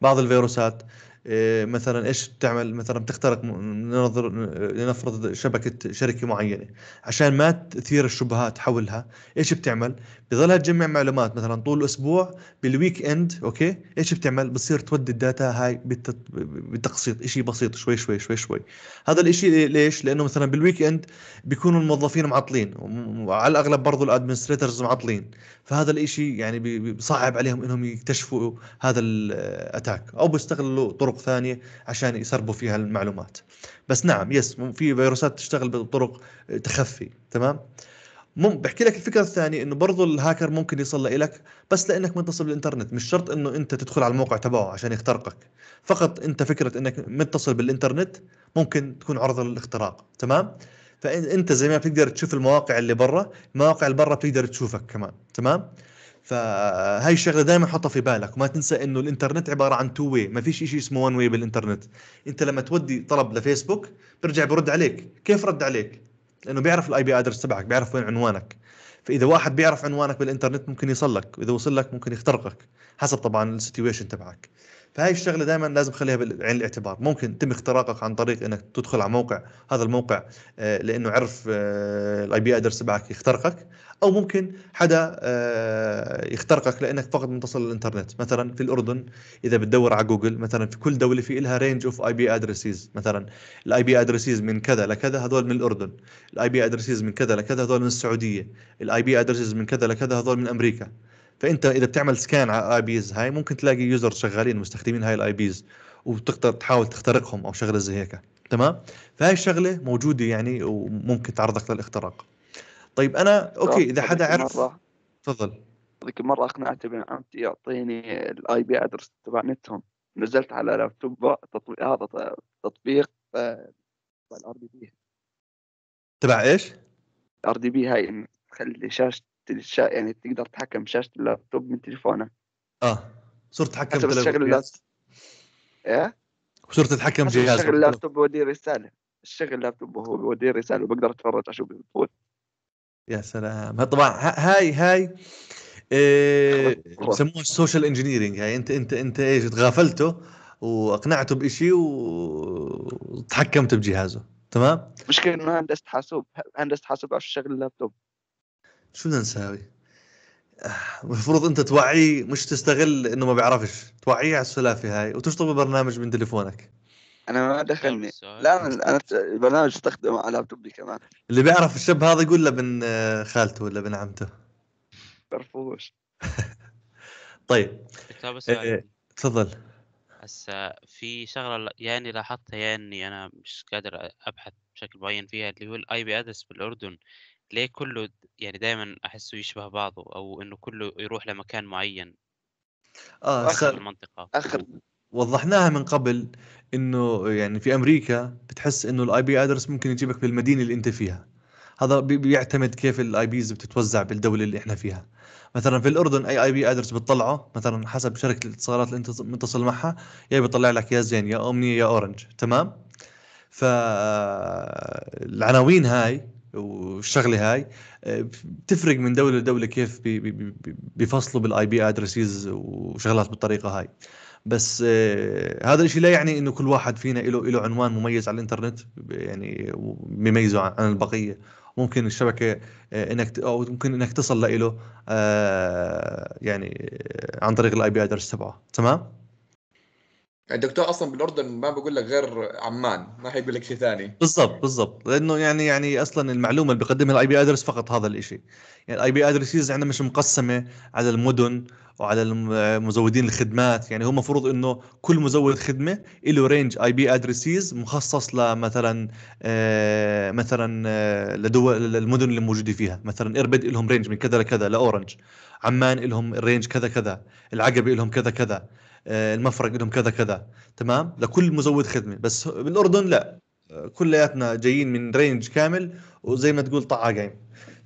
بعض الفيروسات إيه، مثلا ايش بتعمل مثلا بتخترق لنفرض شبكه شركه معينه عشان ما تثير الشبهات حولها ايش بتعمل بظلها تجمع معلومات مثلا طول الاسبوع بالويك اند اوكي ايش بتعمل بتصير تودي الداتا هاي بالتط... بالتقسيط شيء بسيط شوي شوي شوي شوي هذا الشيء ليش لانه مثلا بالويك اند بيكونوا الموظفين معطلين وعلى الاغلب برضه الادمنستريتورز معطلين فهذا الشيء يعني بصعب عليهم انهم يكتشفوا هذا الاتاك او بيستغلوا طرق ثانيه عشان يسربوا فيها المعلومات بس نعم يس في فيروسات تشتغل بطرق تخفي تمام مم بحكي لك الفكره الثانيه انه برضه الهاكر ممكن يصل لك بس لانك متصل بالانترنت مش شرط انه انت تدخل على الموقع تبعه عشان يخترقك فقط انت فكره انك متصل بالانترنت ممكن تكون عرضه للاختراق تمام فانت زي ما بتقدر تشوف المواقع اللي برا المواقع اللي برا بتقدر تشوفك كمان تمام فهاي الشغله دائما حطها في بالك وما تنسى انه الانترنت عباره عن تو واي ما فيش شيء اسمه وان واي بالانترنت انت لما تودي طلب لفيسبوك بيرجع برد عليك كيف رد عليك لانه بيعرف الاي بي ادرس تبعك بيعرف وين عنوانك فاذا واحد بيعرف عنوانك بالانترنت ممكن يصلك لك واذا وصل لك ممكن يخترقك حسب طبعا السيتويشن تبعك فهي الشغله دائما لازم تخليها بعين الاعتبار ممكن تم اختراقك عن طريق انك تدخل على موقع هذا الموقع آه، لانه عرف الاي بي ادرس تبعك يخترقك او ممكن حدا آه، يخترقك لانك فقط متصل للانترنت مثلا في الاردن اذا بتدور على جوجل مثلا في كل دوله في لها رينج اوف اي بي ادرسز مثلا الاي بي ادرسز من كذا لكذا هذول من الاردن الاي بي ادرسز من كذا لكذا هذول من السعوديه الاي بي ادرسز من كذا لكذا هذول من امريكا فانت اذا بتعمل سكان على الاي بيز هاي ممكن تلاقي يوزر شغالين مستخدمين هاي الاي بيز وبتقدر تحاول تخترقهم او شغله زي هيك تمام فهي الشغله موجوده يعني وممكن تعرضك للاختراق طيب انا اوكي اذا حدا عرف تفضل هذيك مرة اقنعت ابن عمتي يعطيني الاي بي ادرس تبع نتهم نزلت على لابتوب تطبيق هذا تطبيق آه، تبع الار دي بي تبع ايش؟ الار دي بي هاي تخلي شاشة الشا... يعني تقدر تتحكم بشاشه اللابتوب من تليفونك اه صرت تتحكم حسب اللابتوب ايه وصرت تتحكم بجهاز شغل اللابتوب بودي رساله اشغل اللابتوب وهو بودي رساله وبقدر اتفرج اشوف الفوت يا سلام طبعا هاي هاي إيه السوشيال انجينيرنج هاي انت انت انت ايش تغافلته واقنعته بشيء وتحكمت بجهازه تمام مشكله انه هندسه حاسوب هندسه حاسوب عارف شغل اللابتوب شو بدنا نساوي؟ آه، المفروض انت توعيه مش تستغل انه ما بيعرفش توعيه على السلافه هاي وتشطب برنامج من تليفونك انا ما دخلني طيب، لا انا انا البرنامج استخدمه على لابتوبي كمان اللي بيعرف الشاب هذا يقول له من آه، خالته ولا ابن عمته برفوش (laughs) طيب, طيب، آه، تفضل هسا في شغله يعني لاحظتها يعني انا مش قادر ابحث بشكل معين فيها اللي هو الاي بي ادرس بالاردن ليه كله يعني دائما احسه يشبه بعضه او انه كله يروح لمكان معين اه اخر المنطقه اخر وضحناها من قبل انه يعني في امريكا بتحس انه الاي بي ادرس ممكن يجيبك بالمدينه اللي انت فيها هذا بيعتمد كيف الاي بيز بتتوزع بالدوله اللي احنا فيها مثلا في الاردن اي اي بي ادرس بتطلعه مثلا حسب شركه الاتصالات اللي انت متصل معها يا بيطلع لك يا زين يا امنيه يا اورنج تمام فالعناوين هاي والشغله هاي آه، بتفرق من دوله لدوله كيف بيفصلوا بالاي بي ادرسز وشغلات بالطريقه هاي بس آه، هذا الشيء لا يعني انه كل واحد فينا له له عنوان مميز على الانترنت يعني بيميزه عن البقيه ممكن الشبكه آه، انك او ممكن انك تصل له يعني عن طريق الاي بي ادرس تبعه تمام يعني الدكتور اصلا بالاردن ما بقول لك غير عمان ما حيقول لك شيء ثاني بالضبط بالضبط لانه يعني يعني اصلا المعلومه اللي بيقدمها الاي بي ادرس فقط هذا الشيء يعني الاي بي ادرسز عندنا مش مقسمه على المدن وعلى مزودين الخدمات يعني هو المفروض انه كل مزود خدمه له رينج اي بي ادرسز مخصص لمثلا آه مثلا آه لدول المدن اللي موجوده فيها مثلا اربد لهم رينج من كذا لكذا لاورنج عمان لهم رينج كذا كذا العقبه لهم كذا كذا آه، المفرق لهم كذا كذا تمام لكل مزود خدمه بس بالاردن لا آه، كلياتنا جايين من رينج كامل وزي ما تقول طعاقين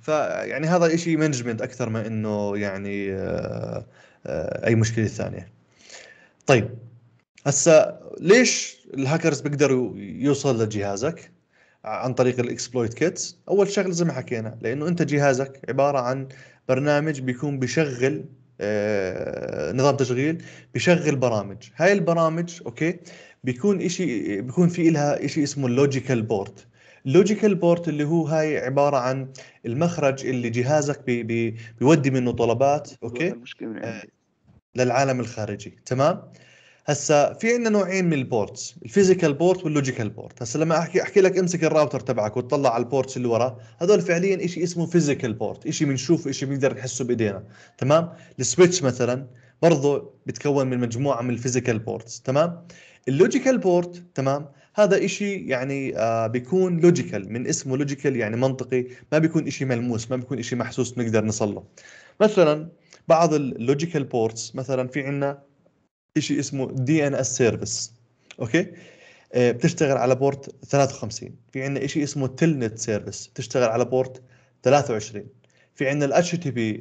فيعني هذا شيء مانجمنت اكثر ما انه يعني آه، اي مشكله ثانيه طيب هسا ليش الهاكرز بيقدروا يوصل لجهازك عن طريق الاكسبلويت كيتس اول شغله زي ما حكينا لانه انت جهازك عباره عن برنامج بيكون بشغل آه، نظام تشغيل بشغل برامج هاي البرامج اوكي بيكون شيء بيكون في لها شيء اسمه اللوجيكال بورت اللوجيكال بورت اللي هو هاي عباره عن المخرج اللي جهازك بي بي بيودي منه طلبات اوكي آه، للعالم الخارجي تمام هسا في عندنا نوعين من البورتس الفيزيكال بورت واللوجيكال بورت هسا لما احكي احكي لك امسك الراوتر تبعك وتطلع على البورتس اللي ورا هذول فعليا شيء اسمه فيزيكال بورت شيء بنشوفه شيء بنقدر نحسه بايدينا تمام السويتش مثلا برضه بتكون من مجموعه من الفيزيكال بورتس تمام اللوجيكال بورت تمام هذا شيء يعني آه بيكون لوجيكال من اسمه لوجيكال يعني منطقي ما بيكون شيء ملموس ما بيكون شيء محسوس نقدر نصله مثلا بعض اللوجيكال بورتس مثلا في عندنا شيء اسمه دي ان اس سيرفيس اوكي آه، بتشتغل على بورت 53 في عندنا شيء اسمه تل نت سيرفيس بتشتغل على بورت 23 في عندنا الاتش تي بي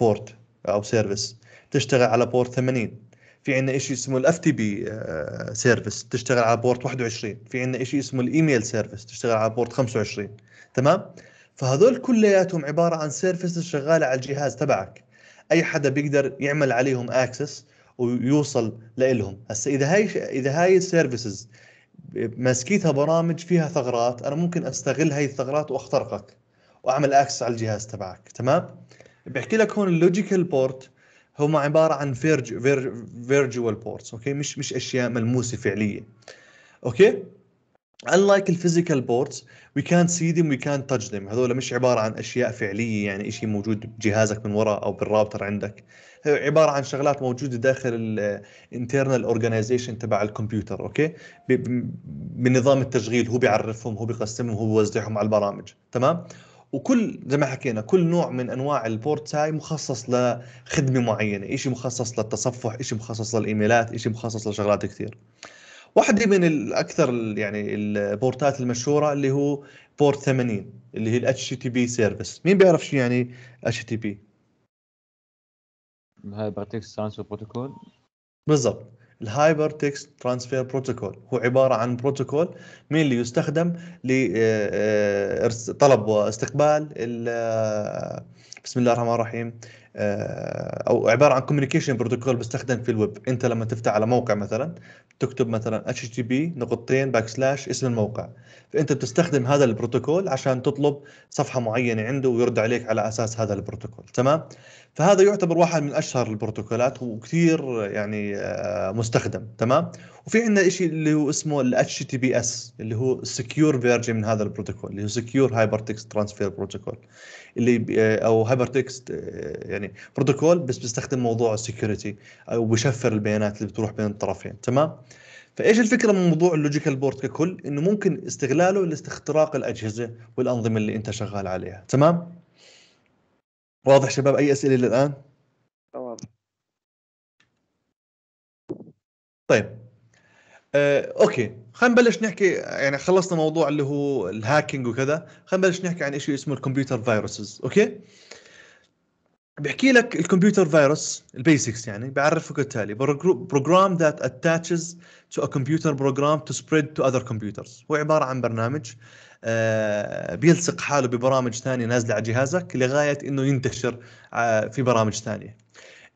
بورت او سيرفيس بتشتغل على بورت 80 في عندنا شيء اسمه الاف تي بي سيرفيس بتشتغل على بورت 21 في عندنا شيء اسمه الايميل سيرفيس بتشتغل على بورت 25 تمام فهذول كلياتهم عباره عن سيرفيس شغاله على الجهاز تبعك اي حدا بيقدر يعمل عليهم اكسس ويوصل لإلهم هسه اذا هاي اذا هاي السيرفيسز ماسكيتها برامج فيها ثغرات انا ممكن استغل هاي الثغرات واخترقك واعمل اكسس على الجهاز تبعك تمام بحكي لك هون اللوجيكال بورت هم عباره عن فيرج فيرجوال بورتس اوكي مش مش اشياء ملموسه فعليه اوكي unlike الفيزيكال بورتس وي كانت سي ذيم وي كانت تاتش ذيم هذول مش عباره عن اشياء فعليه يعني شيء موجود بجهازك من وراء او بالراوتر عندك عباره عن شغلات موجوده داخل الانترنال اورجانيزيشن تبع الكمبيوتر اوكي بنظام التشغيل هو بيعرفهم هو بيقسمهم هو بيوزعهم على البرامج تمام وكل زي ما حكينا كل نوع من انواع البورتس هاي مخصص لخدمه معينه شيء مخصص للتصفح شيء مخصص للايميلات شيء مخصص لشغلات كثير واحدة من الأكثر يعني البورتات المشهورة اللي هو بورت 80 اللي هي الاتش تي بي سيرفيس مين بيعرف شو يعني اتش تي بي الهايبر تكست ترانسفير بروتوكول بالضبط الهايبر تكست ترانسفير بروتوكول هو عباره عن بروتوكول مين اللي يستخدم لطلب آه، آه، واستقبال آه، بسم الله الرحمن الرحيم آه، او عباره عن كوميونيكيشن بروتوكول بيستخدم في الويب انت لما تفتح على موقع مثلا تكتب مثلا اتش تي بي نقطتين باك سلاش اسم الموقع فانت بتستخدم هذا البروتوكول عشان تطلب صفحه معينه عنده ويرد عليك على اساس هذا البروتوكول تمام فهذا يعتبر واحد من اشهر البروتوكولات وكثير يعني آه، مستخدم تمام وفي عندنا شيء اللي هو اسمه الاتش تي بي اس اللي هو السكيور فيرجن من هذا البروتوكول اللي هو سكيور هايبر تكست ترانسفير بروتوكول اللي آه، او هايبر تكست يعني يعني بروتوكول بس بيستخدم موضوع السكيورتي وبشفر البيانات اللي بتروح بين الطرفين تمام فايش الفكره من موضوع اللوجيكال بورد ككل انه ممكن استغلاله لاستختراق الاجهزه والانظمه اللي انت شغال عليها تمام واضح شباب اي اسئله للان تمام طيب آه، اوكي خلينا نبلش نحكي يعني خلصنا موضوع اللي هو الهاكينج وكذا خلينا نبلش نحكي عن شيء اسمه الكمبيوتر فيروسز اوكي بيحكي لك الكمبيوتر فيروس البيسكس يعني بيعرفك التالي بروجرام ذات اتاتشز تو ا كمبيوتر بروجرام تو سبريد تو اذر كمبيوترز هو عباره عن برنامج آه، بيلصق حاله ببرامج ثانيه نازله على جهازك لغايه انه ينتشر آه، في برامج ثانيه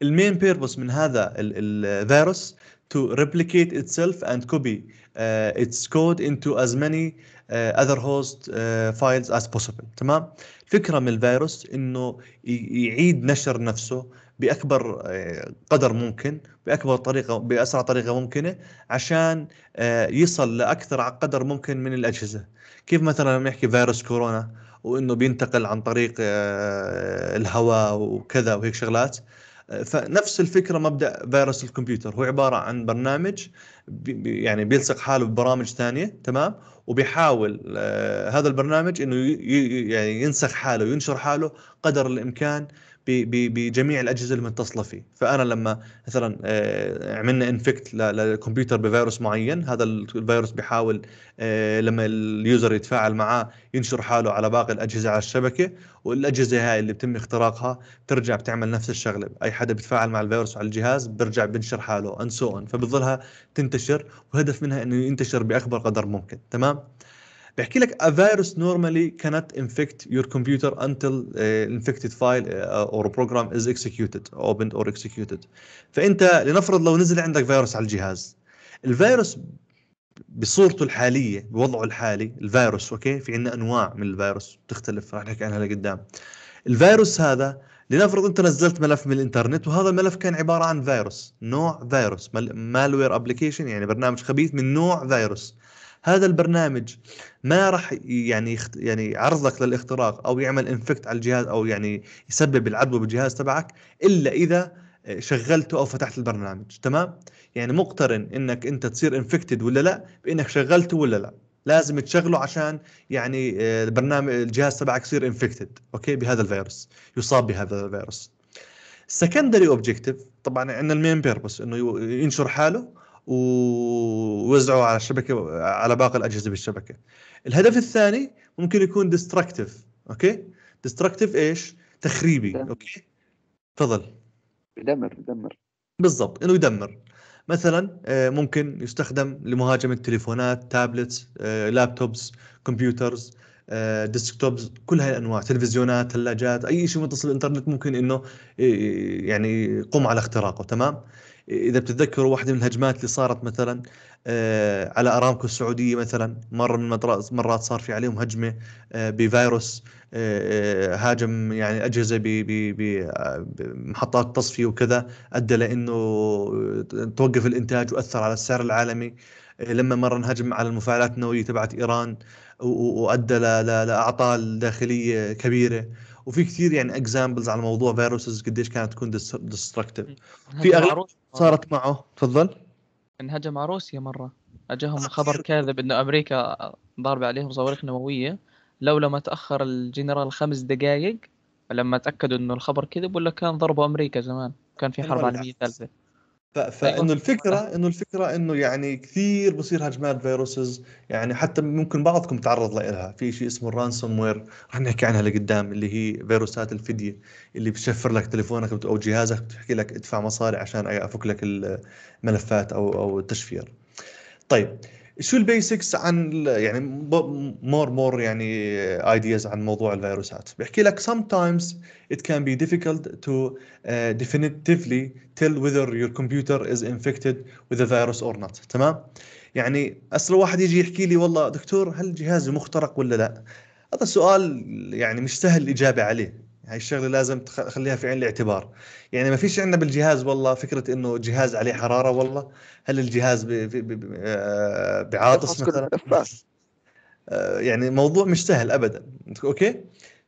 المين بيربوس من هذا الفيروس تو ريبليكيت اتسلف اند كوبي اتس كود انتو از ماني اذر هوست فايلز از بوسيبل تمام الفكره من الفيروس انه يعيد نشر نفسه باكبر آه، قدر ممكن باكبر طريقه باسرع طريقه ممكنه عشان آه، يصل لاكثر قدر ممكن من الاجهزه كيف مثلا لما نحكي فيروس كورونا وانه بينتقل عن طريق آه، الهواء وكذا وهيك شغلات فنفس الفكره مبدا فيروس الكمبيوتر هو عباره عن برنامج بي يعني بيلصق حاله ببرامج ثانيه تمام وبيحاول آه، هذا البرنامج انه يعني ينسخ حاله وينشر حاله قدر الامكان بجميع الاجهزه المتصله فيه فانا لما مثلا آه، عملنا انفكت للكمبيوتر بفيروس معين هذا الفيروس بيحاول آه، لما اليوزر يتفاعل معاه ينشر حاله على باقي الاجهزه على الشبكه والاجهزه هاي اللي بتم اختراقها بترجع بتعمل نفس الشغله اي حدا بيتفاعل مع الفيروس على الجهاز بيرجع بنشر حاله ان سو فبتظلها تنتشر والهدف منها انه ينتشر باكبر قدر ممكن تمام بيحكي لك a virus normally cannot infect your computer until uh, infected file uh, or program is executed opened or executed فانت لنفرض لو نزل عندك فيروس على الجهاز الفيروس بصورته الحاليه بوضعه الحالي الفيروس اوكي في عندنا انواع من الفيروس بتختلف راح نحكي عنها لقدام الفيروس هذا لنفرض انت نزلت ملف من الانترنت وهذا الملف كان عباره عن فيروس نوع فيروس مالوير ابلكيشن يعني برنامج خبيث من نوع فيروس هذا البرنامج ما راح يعني يخت... يعني يعرضك للاختراق او يعمل انفكت على الجهاز او يعني يسبب العدوى بالجهاز تبعك الا اذا شغلته او فتحت البرنامج تمام يعني مقترن انك انت تصير انفكتد ولا لا بانك شغلته ولا لا لازم تشغله عشان يعني آه، البرنامج الجهاز تبعك يصير انفكتد اوكي بهذا الفيروس يصاب بهذا الفيروس السكندري اوبجيكتيف طبعا عندنا المين بيربس انه ينشر حاله ووزعوا على الشبكه على باقي الاجهزه بالشبكه. الهدف الثاني ممكن يكون ديستركتيف اوكي؟ ديستركتيف ايش؟ تخريبي دمر. اوكي؟ تفضل يدمر يدمر بالضبط انه يدمر مثلا آه، ممكن يستخدم لمهاجمه تليفونات تابلتس لابتوبس كمبيوترز آه، ديسكتوبز كل هاي الانواع تلفزيونات ثلاجات اي شيء متصل الانترنت ممكن انه يعني يقوم على اختراقه تمام اذا بتتذكروا واحده من الهجمات اللي صارت مثلا آه، على ارامكو السعوديه مثلا مره من المرات صار في عليهم هجمه آه، بفيروس هاجم يعني اجهزه بمحطات تصفيه وكذا ادى لانه توقف الانتاج واثر على السعر العالمي لما مره هجم على المفاعلات النوويه تبعت ايران وادى لاعطال داخليه كبيره وفي كثير يعني اكزامبلز على موضوع فيروسز قديش كانت تكون ديستركتيف في اغلب صارت معه تفضل انهجم على روسيا مره اجاهم خبر كاذب انه امريكا ضاربه عليهم صواريخ نوويه لولا ما تاخر الجنرال خمس دقائق لما تاكدوا انه الخبر كذب ولا كان ضربوا امريكا زمان كان في حرب عالميه ثالثه فانه أيوة. الفكره انه الفكره انه يعني كثير بصير هجمات فيروسز يعني حتى ممكن بعضكم تعرض لها في شيء اسمه الرانسوم وير رح نحكي عنها لقدام اللي هي فيروسات الفديه اللي بتشفر لك تليفونك او جهازك بتحكي لك ادفع مصاري عشان افك لك الملفات او او التشفير طيب شو البيسكس عن يعني مور مور يعني ايدياز عن موضوع الفيروسات بيحكي لك sometimes it can be difficult to uh, definitively tell whether your computer is infected with a virus or not تمام يعني اصل واحد يجي يحكي لي والله دكتور هل جهازي مخترق ولا لا هذا السؤال يعني مش سهل الاجابه عليه هاي الشغله لازم تخليها في عين الاعتبار يعني ما فيش عندنا بالجهاز والله فكره انه جهاز عليه حراره والله هل الجهاز بعاطس مثلا (laughs) آه، يعني موضوع مش سهل ابدا اوكي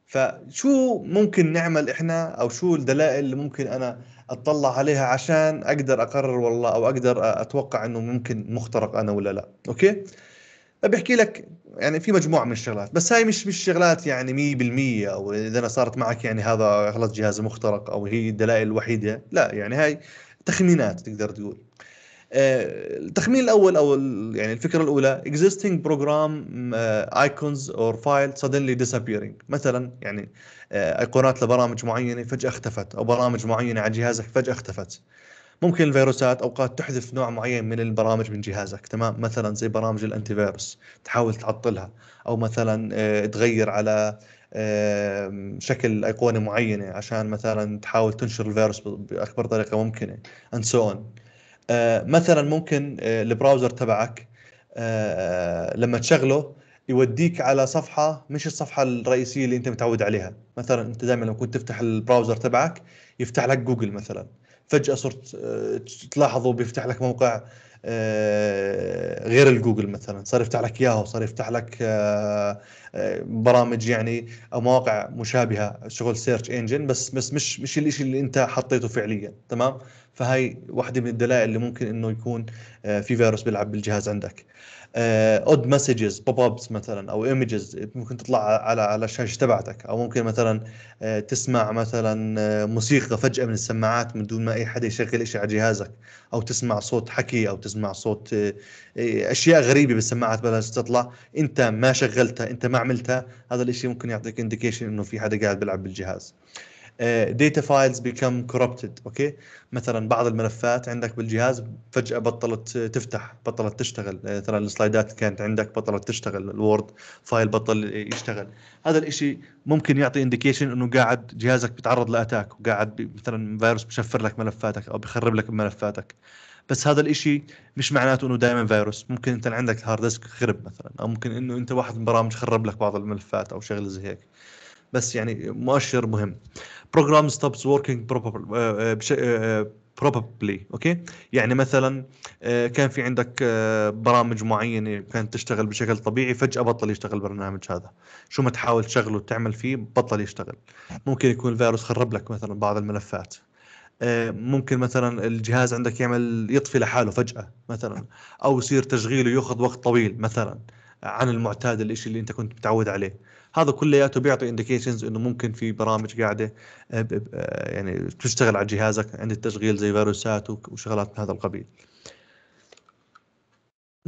فشو ممكن نعمل احنا او شو الدلائل اللي ممكن انا اطلع عليها عشان اقدر اقرر والله او اقدر اتوقع انه ممكن مخترق انا ولا لا اوكي بحكي لك يعني في مجموعه من الشغلات بس هاي مش مش شغلات يعني 100% او اذا انا صارت معك يعني هذا خلص جهاز مخترق او هي الدلائل الوحيده لا يعني هاي تخمينات تقدر تقول آه، التخمين الاول او يعني الفكره الاولى existing program آه، icons or file suddenly disappearing مثلا يعني آه، ايقونات لبرامج معينه فجاه اختفت او برامج معينه على جهازك فجاه اختفت ممكن الفيروسات اوقات تحذف نوع معين من البرامج من جهازك تمام مثلا زي برامج الانتي فيروس تحاول تعطلها او مثلا آه، تغير على شكل ايقونه معينه عشان مثلا تحاول تنشر الفيروس باكبر طريقه ممكنه اند سو اون مثلا ممكن آه، البراوزر تبعك آه، لما تشغله يوديك على صفحه مش الصفحه الرئيسيه اللي انت متعود عليها مثلا انت دائما لما كنت تفتح البراوزر تبعك يفتح لك جوجل مثلا فجاه صرت آه، تلاحظوا بيفتح لك موقع آه، غير الجوجل مثلا صار يفتح لك ياهو صار يفتح لك آه، برامج يعني او مواقع مشابهه شغل سيرش انجن بس بس مش مش الشيء اللي انت حطيته فعليا تمام فهي واحده من الدلائل اللي ممكن انه يكون في فيروس بيلعب بالجهاز عندك اود مسجز بوب ابس مثلا او ايمجز ممكن تطلع على على الشاشه تبعتك او ممكن مثلا آه، تسمع مثلا آه، موسيقى فجاه من السماعات من دون ما اي حدا يشغل شيء على جهازك او تسمع صوت حكي او تسمع صوت آه، اشياء غريبه بالسماعات بلش تطلع انت ما شغلتها انت ما عملتها هذا الشيء ممكن يعطيك انديكيشن انه في حدا قاعد بيلعب بالجهاز ديتا فايلز بيكم كوربتد اوكي مثلا بعض الملفات عندك بالجهاز فجاه بطلت تفتح بطلت تشتغل مثلا آه، السلايدات كانت عندك بطلت تشتغل الوورد فايل بطل يشتغل هذا الشيء ممكن يعطي انديكيشن انه قاعد جهازك بيتعرض لاتاك وقاعد مثلا فيروس بشفر لك ملفاتك او بخرب لك ملفاتك بس هذا الاشي مش معناته انه دائما فيروس ممكن انت عندك هارد ديسك خرب مثلا او ممكن انه انت واحد من البرامج خرب لك بعض الملفات او شغله زي هيك بس يعني مؤشر مهم بروجرام ستوبس وركينج بروبابلي اوكي يعني مثلا uh, كان في عندك uh, برامج معينه كانت تشتغل بشكل طبيعي فجاه بطل يشتغل البرنامج هذا شو ما تحاول تشغله وتعمل فيه بطل يشتغل ممكن يكون الفيروس خرب لك مثلا بعض الملفات uh, ممكن مثلا الجهاز عندك يعمل يطفي لحاله فجاه مثلا او يصير تشغيله ياخذ وقت طويل مثلا عن المعتاد الشيء اللي انت كنت متعود عليه هذا كلياته بيعطي انديكيشنز انه ممكن في برامج قاعده آه، آه، يعني تشتغل على جهازك عند التشغيل زي فيروسات وشغلات من هذا القبيل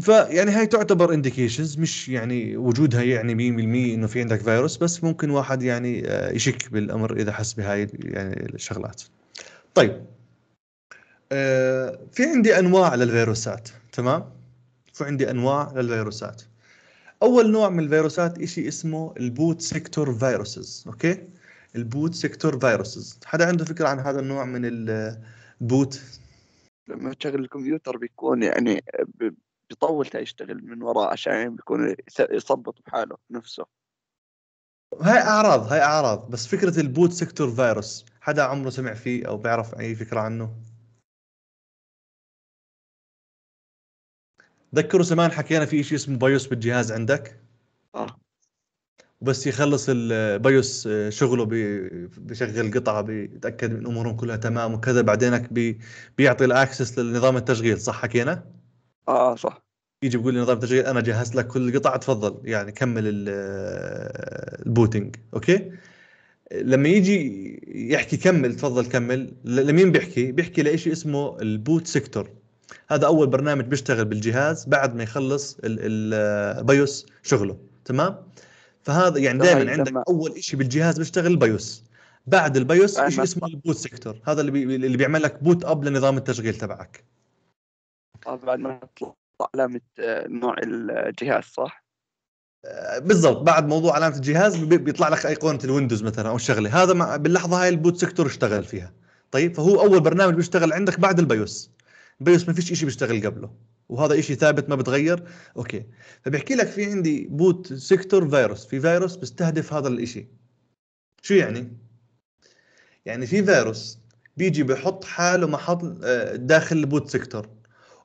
فيعني هاي تعتبر انديكيشنز مش يعني وجودها يعني 100% انه في عندك فيروس بس ممكن واحد يعني آه، يشك بالامر اذا حس بهاي يعني الشغلات. طيب في عندي انواع للفيروسات تمام؟ في عندي انواع للفيروسات اول نوع من الفيروسات شيء اسمه البوت سيكتور فيروسز اوكي البوت سيكتور فيروسز حدا عنده فكره عن هذا النوع من البوت لما تشغل الكمبيوتر بيكون يعني بيطول يشتغل من وراء عشان بيكون يصبط بحاله نفسه هاي اعراض هاي اعراض بس فكره البوت سيكتور فيروس حدا عمره سمع فيه او بيعرف اي فكره عنه تذكروا زمان حكينا في شيء اسمه بايوس بالجهاز عندك اه وبس يخلص البايوس آه، شغله بشغل قطعه بيتاكد من امورهم كلها تمام وكذا بعدينك بي بيعطي الاكسس لنظام التشغيل صح حكينا؟ آه،, اه صح يجي بيقول لي نظام التشغيل انا جهزت لك كل قطعه تفضل يعني كمل آه، البوتنج اوكي؟ لما يجي يحكي كمل تفضل كمل لمين بيحكي؟ بيحكي لشيء اسمه البوت سيكتور هذا اول برنامج بيشتغل بالجهاز بعد ما يخلص البايوس شغله تمام فهذا يعني دائما عندك اول شيء بالجهاز بيشتغل البيوس بعد البايوس شيء اسمه البوت سيكتور هذا اللي بي... اللي بيعمل لك بوت اب لنظام التشغيل تبعك بعد ما تطلع علامه آه، نوع الجهاز صح آه، بالضبط بعد موضوع علامه الجهاز بيطلع لك ايقونه الويندوز مثلا او الشغله هذا باللحظه هاي البوت سيكتور اشتغل فيها طيب فهو اول برنامج بيشتغل عندك بعد البايوس بس ما فيش شيء بيشتغل قبله وهذا شيء ثابت ما بتغير اوكي فبيحكي لك في عندي بوت سيكتور فيروس في فيروس بيستهدف هذا الشيء شو يعني يعني في فيروس بيجي بحط حاله محط آه، داخل البوت سيكتور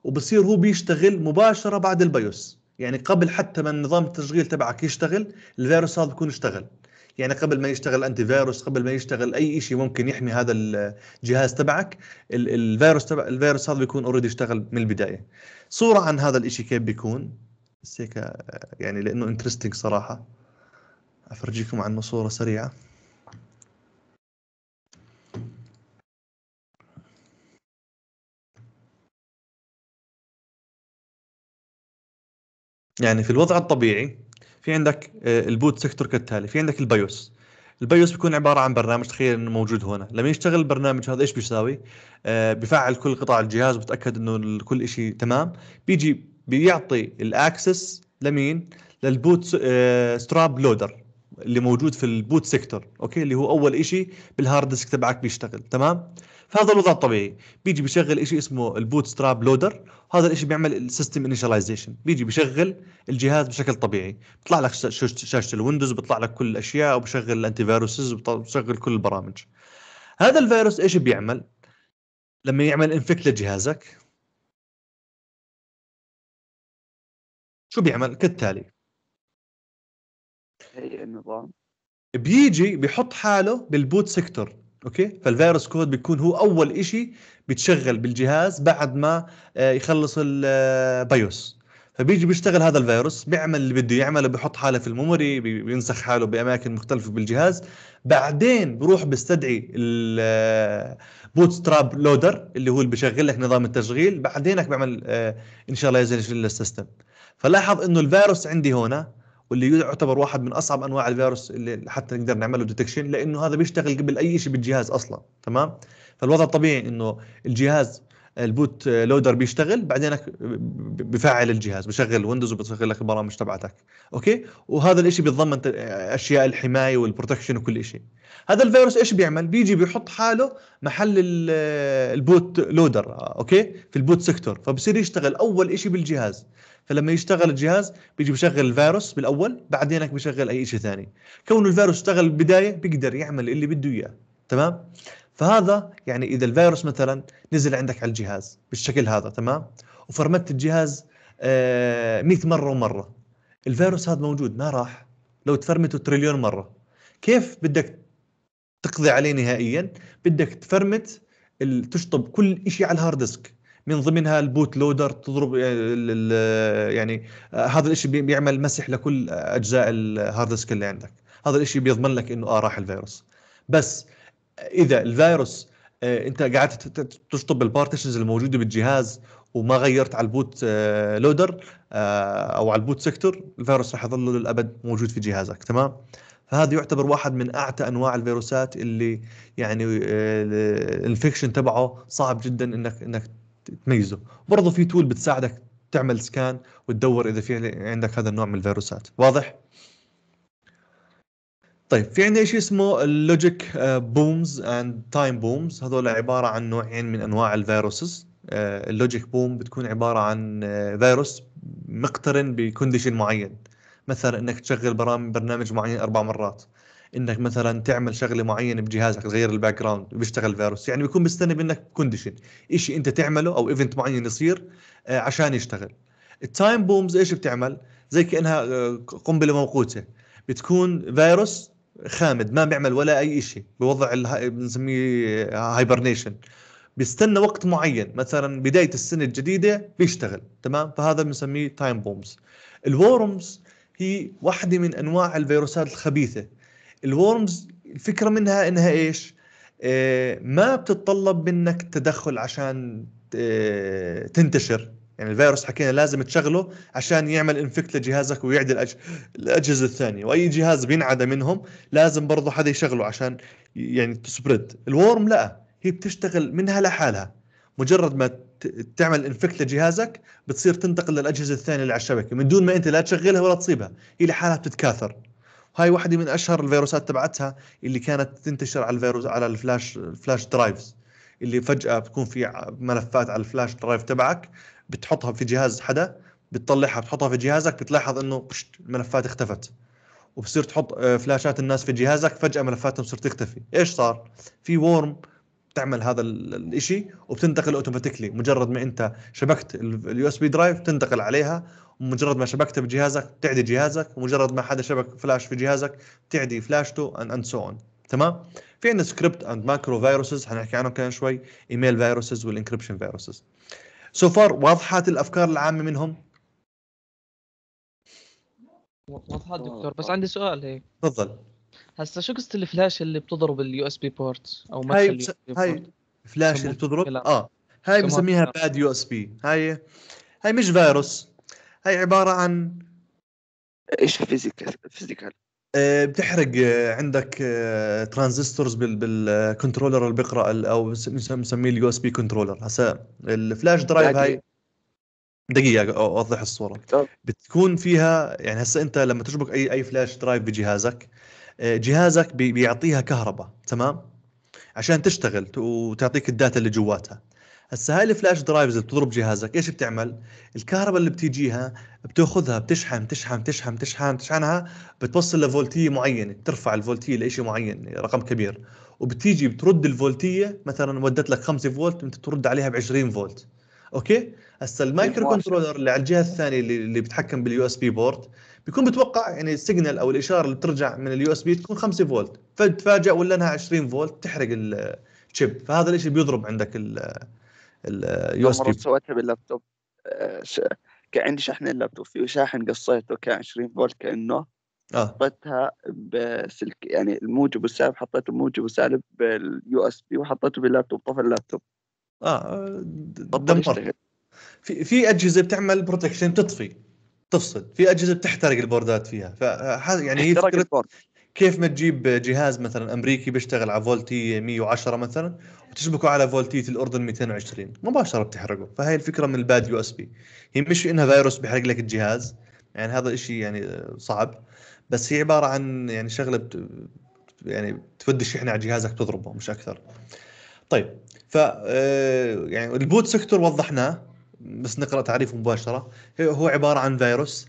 وبصير هو بيشتغل مباشره بعد البيوس يعني قبل حتى ما النظام التشغيل تبعك يشتغل الفيروس هذا بيكون اشتغل يعني قبل ما يشتغل انتي فيروس قبل ما يشتغل اي شيء ممكن يحمي هذا الجهاز تبعك الفيروس تبع الفيروس هذا بيكون اوريدي اشتغل من البدايه صوره عن هذا الشيء كيف بيكون بس هيك آه، يعني لانه انترستنج صراحه افرجيكم عنه صوره سريعه يعني في الوضع الطبيعي في عندك آه، البوت سيكتور كالتالي في عندك البيوس البيوس بيكون عباره عن برنامج تخيل انه موجود هنا لما يشتغل البرنامج هذا ايش بيساوي آه، بفعل كل قطع الجهاز وبتاكد انه كل شيء تمام بيجي بيعطي الاكسس لمين للبوت آه، ستراب لودر اللي موجود في البوت سيكتور اوكي اللي هو اول شيء بالهارد ديسك تبعك بيشتغل تمام فهذا الوضع الطبيعي بيجي بيشغل شيء اسمه البوت ستراب لودر وهذا الشيء بيعمل السيستم انيشاليزيشن بيجي بيشغل الجهاز بشكل طبيعي بيطلع لك شاشه الويندوز بيطلع لك كل الاشياء وبشغل الانتي فيروسز وبشغل كل البرامج هذا الفيروس ايش بيعمل لما يعمل انفكت لجهازك شو بيعمل كالتالي هي النظام بيجي بيحط حاله بالبوت سيكتور اوكي فالفيروس كود بيكون هو اول شيء بتشغل بالجهاز بعد ما آه، يخلص البايوس آه، فبيجي بيشتغل هذا الفيروس بيعمل اللي بده يعمله بحط حاله في الميموري بينسخ حاله باماكن مختلفه بالجهاز بعدين بروح بيستدعي البوت ستراب لودر اللي هو اللي بيشغل لك نظام التشغيل بعدينك بعمل آه، يزلش للسيستم فلاحظ انه الفيروس عندي هنا واللي يعتبر واحد من اصعب انواع الفيروس اللي حتى نقدر نعمل له ديتكشن لانه هذا بيشتغل قبل اي شيء بالجهاز اصلا تمام فالوضع الطبيعي انه الجهاز البوت لودر آه، بيشتغل بعدينك بفعل الجهاز بشغل ويندوز وبشغل لك البرامج تبعتك اوكي وهذا الشيء بيتضمن اشياء الحمايه والبروتكشن وكل شيء هذا الفيروس ايش بيعمل بيجي بيحط حاله محل آه، البوت لودر آه، اوكي في البوت سيكتور فبصير يشتغل اول شيء بالجهاز فلما يشتغل الجهاز بيجي بشغل الفيروس بالاول بعدينك بشغل اي شيء ثاني كونه الفيروس اشتغل بالبدايه بيقدر يعمل اللي بده اياه تمام فهذا يعني اذا الفيروس مثلا نزل عندك على الجهاز بالشكل هذا تمام وفرمت الجهاز 100 آه، مره ومره الفيروس هذا موجود ما راح لو تفرمته تريليون مره كيف بدك تقضي عليه نهائيا بدك تفرمت تشطب كل شيء على الهارد ديسك من ضمنها البوت لودر تضرب آه، آه، يعني آه، هذا الشيء بيعمل مسح لكل اجزاء الهارد ديسك اللي عندك هذا الشيء بيضمن لك انه اه راح الفيروس بس اذا الفيروس انت قاعد تشطب البارتيشنز الموجوده بالجهاز وما غيرت على البوت لودر او على البوت سيكتور الفيروس راح يظل للابد موجود في جهازك تمام فهذا يعتبر واحد من اعتى انواع الفيروسات اللي يعني الانفكشن تبعه صعب جدا انك انك تميزه برضه في تول بتساعدك تعمل سكان وتدور اذا في عندك هذا النوع من الفيروسات واضح طيب في عندنا شيء اسمه اللوجيك بومز اند تايم بومز هذول عباره عن نوعين من انواع الفيروسز اللوجيك uh, بوم بتكون عباره عن uh, فيروس مقترن بكونديشن معين مثلا انك تشغل برامج برنامج معين اربع مرات انك مثلا تعمل شغله معينه بجهازك تغير الباك جراوند بيشتغل فيروس يعني بيكون مستني منك كونديشن شيء انت تعمله او ايفنت معين يصير آه، عشان يشتغل التايم بومز ايش بتعمل زي كانها آه، قنبله موقوته بتكون فيروس خامد ما بيعمل ولا اي شيء بوضع بنسميه هايبرنيشن آه، بيستنى وقت معين مثلا بدايه السنه الجديده بيشتغل تمام فهذا بنسميه تايم بومز الورمز هي واحده من انواع الفيروسات الخبيثه الورمز الفكره منها انها ايش آه، ما بتتطلب منك تدخل عشان آه، تنتشر يعني الفيروس حكينا لازم تشغله عشان يعمل انفكت لجهازك ويعدل الأج... الاجهزه الثانيه واي جهاز بينعدى منهم لازم برضه حدا يشغله عشان يعني تسبريد الورم لا هي بتشتغل منها لحالها مجرد ما تعمل انفكت لجهازك بتصير تنتقل للاجهزه الثانيه اللي على الشبكه من دون ما انت لا تشغلها ولا تصيبها هي لحالها بتتكاثر هاي واحده من اشهر الفيروسات تبعتها اللي كانت تنتشر على الفيروس على الفلاش الفلاش درايفز اللي فجاه بتكون في ملفات على الفلاش درايف تبعك بتحطها في جهاز حدا بتطلعها بتحطها في جهازك بتلاحظ انه بشت الملفات اختفت وبصير تحط آه، فلاشات الناس في جهازك فجاه ملفاتهم صرت تختفي ايش صار في وورم تعمل هذا الشيء وبتنتقل اوتوماتيكلي مجرد ما انت شبكت اليو اس بي درايف تنتقل عليها مجرد ما شبكته بجهازك تعدي جهازك ومجرد ما حدا شبك فلاش في جهازك تعدي فلاشته اند اند سو اون تمام في عندنا سكريبت اند ماكرو فيروسز حنحكي عنهم كمان شوي ايميل فيروسز والانكربشن فيروسز سو فار واضحات الافكار العامه منهم واضحات دكتور بس عندي سؤال هيك تفضل هسا شو قصه الفلاش اللي بتضرب اليو اس بي بورت او هاي بس... هاي فلاش اللي بتضرب اه هاي بنسميها باد يو اس بي هاي هاي مش فيروس هي عباره عن ايش فيزيكال فيزيكال آه، بتحرق آه، عندك آه، ترانزستورز بالكنترولر اللي بيقرا او بنسميه اليو اس بي كنترولر هسا الفلاش درايف هاي دقيقه اوضح الصوره بتكون فيها يعني هسا انت لما تشبك اي اي فلاش درايف بجهازك جهازك بيعطيها كهرباء تمام عشان تشتغل وتعطيك الداتا اللي جواتها هسه هاي الفلاش درايفز اللي بتضرب جهازك ايش بتعمل؟ الكهرباء اللي بتيجيها بتاخذها بتشحن تشحن تشحن تشحن تشحنها بتوصل لفولتيه معينه بترفع الفولتيه لشيء معين رقم كبير وبتيجي بترد الفولتيه مثلا ودت لك 5 فولت انت ترد عليها ب 20 فولت اوكي هسه إيه، المايكرو كنترولر اللي على الجهه الثانيه اللي, اللي بتحكم باليو اس بي بورد بيكون بتوقع يعني السيجنال او الاشاره اللي بترجع من اليو اس بي تكون 5 فولت فتفاجئ ولا انها 20 فولت تحرق الشيب فهذا الشيء بيضرب عندك اليو اس بي سويتها باللابتوب آه، كان عندي شحن اللابتوب فيه شاحن قصيته كان 20 فولت كانه آه. حطيتها بسلك يعني الموجب والسالب حطيته موجب وسالب باليو اس بي وحطيته باللابتوب طفى اللابتوب اه دمر في في اجهزه بتعمل بروتكشن تطفي تفصل في اجهزه بتحترق البوردات فيها ف يعني هي فكره كيف ما تجيب جهاز مثلا امريكي بيشتغل على فولتي 110 مثلا تشبكوا على فولتيت الاردن 220 مباشره بتحرقه فهي الفكره من الباد يو اس بي هي مش انها فيروس بيحرق لك الجهاز يعني هذا الشيء يعني صعب بس هي عباره عن يعني شغله بت... يعني تفد الشحنه على جهازك تضربه مش اكثر طيب ف آه، يعني البوت سيكتور وضحناه بس نقرا تعريفه مباشره هو عباره عن فيروس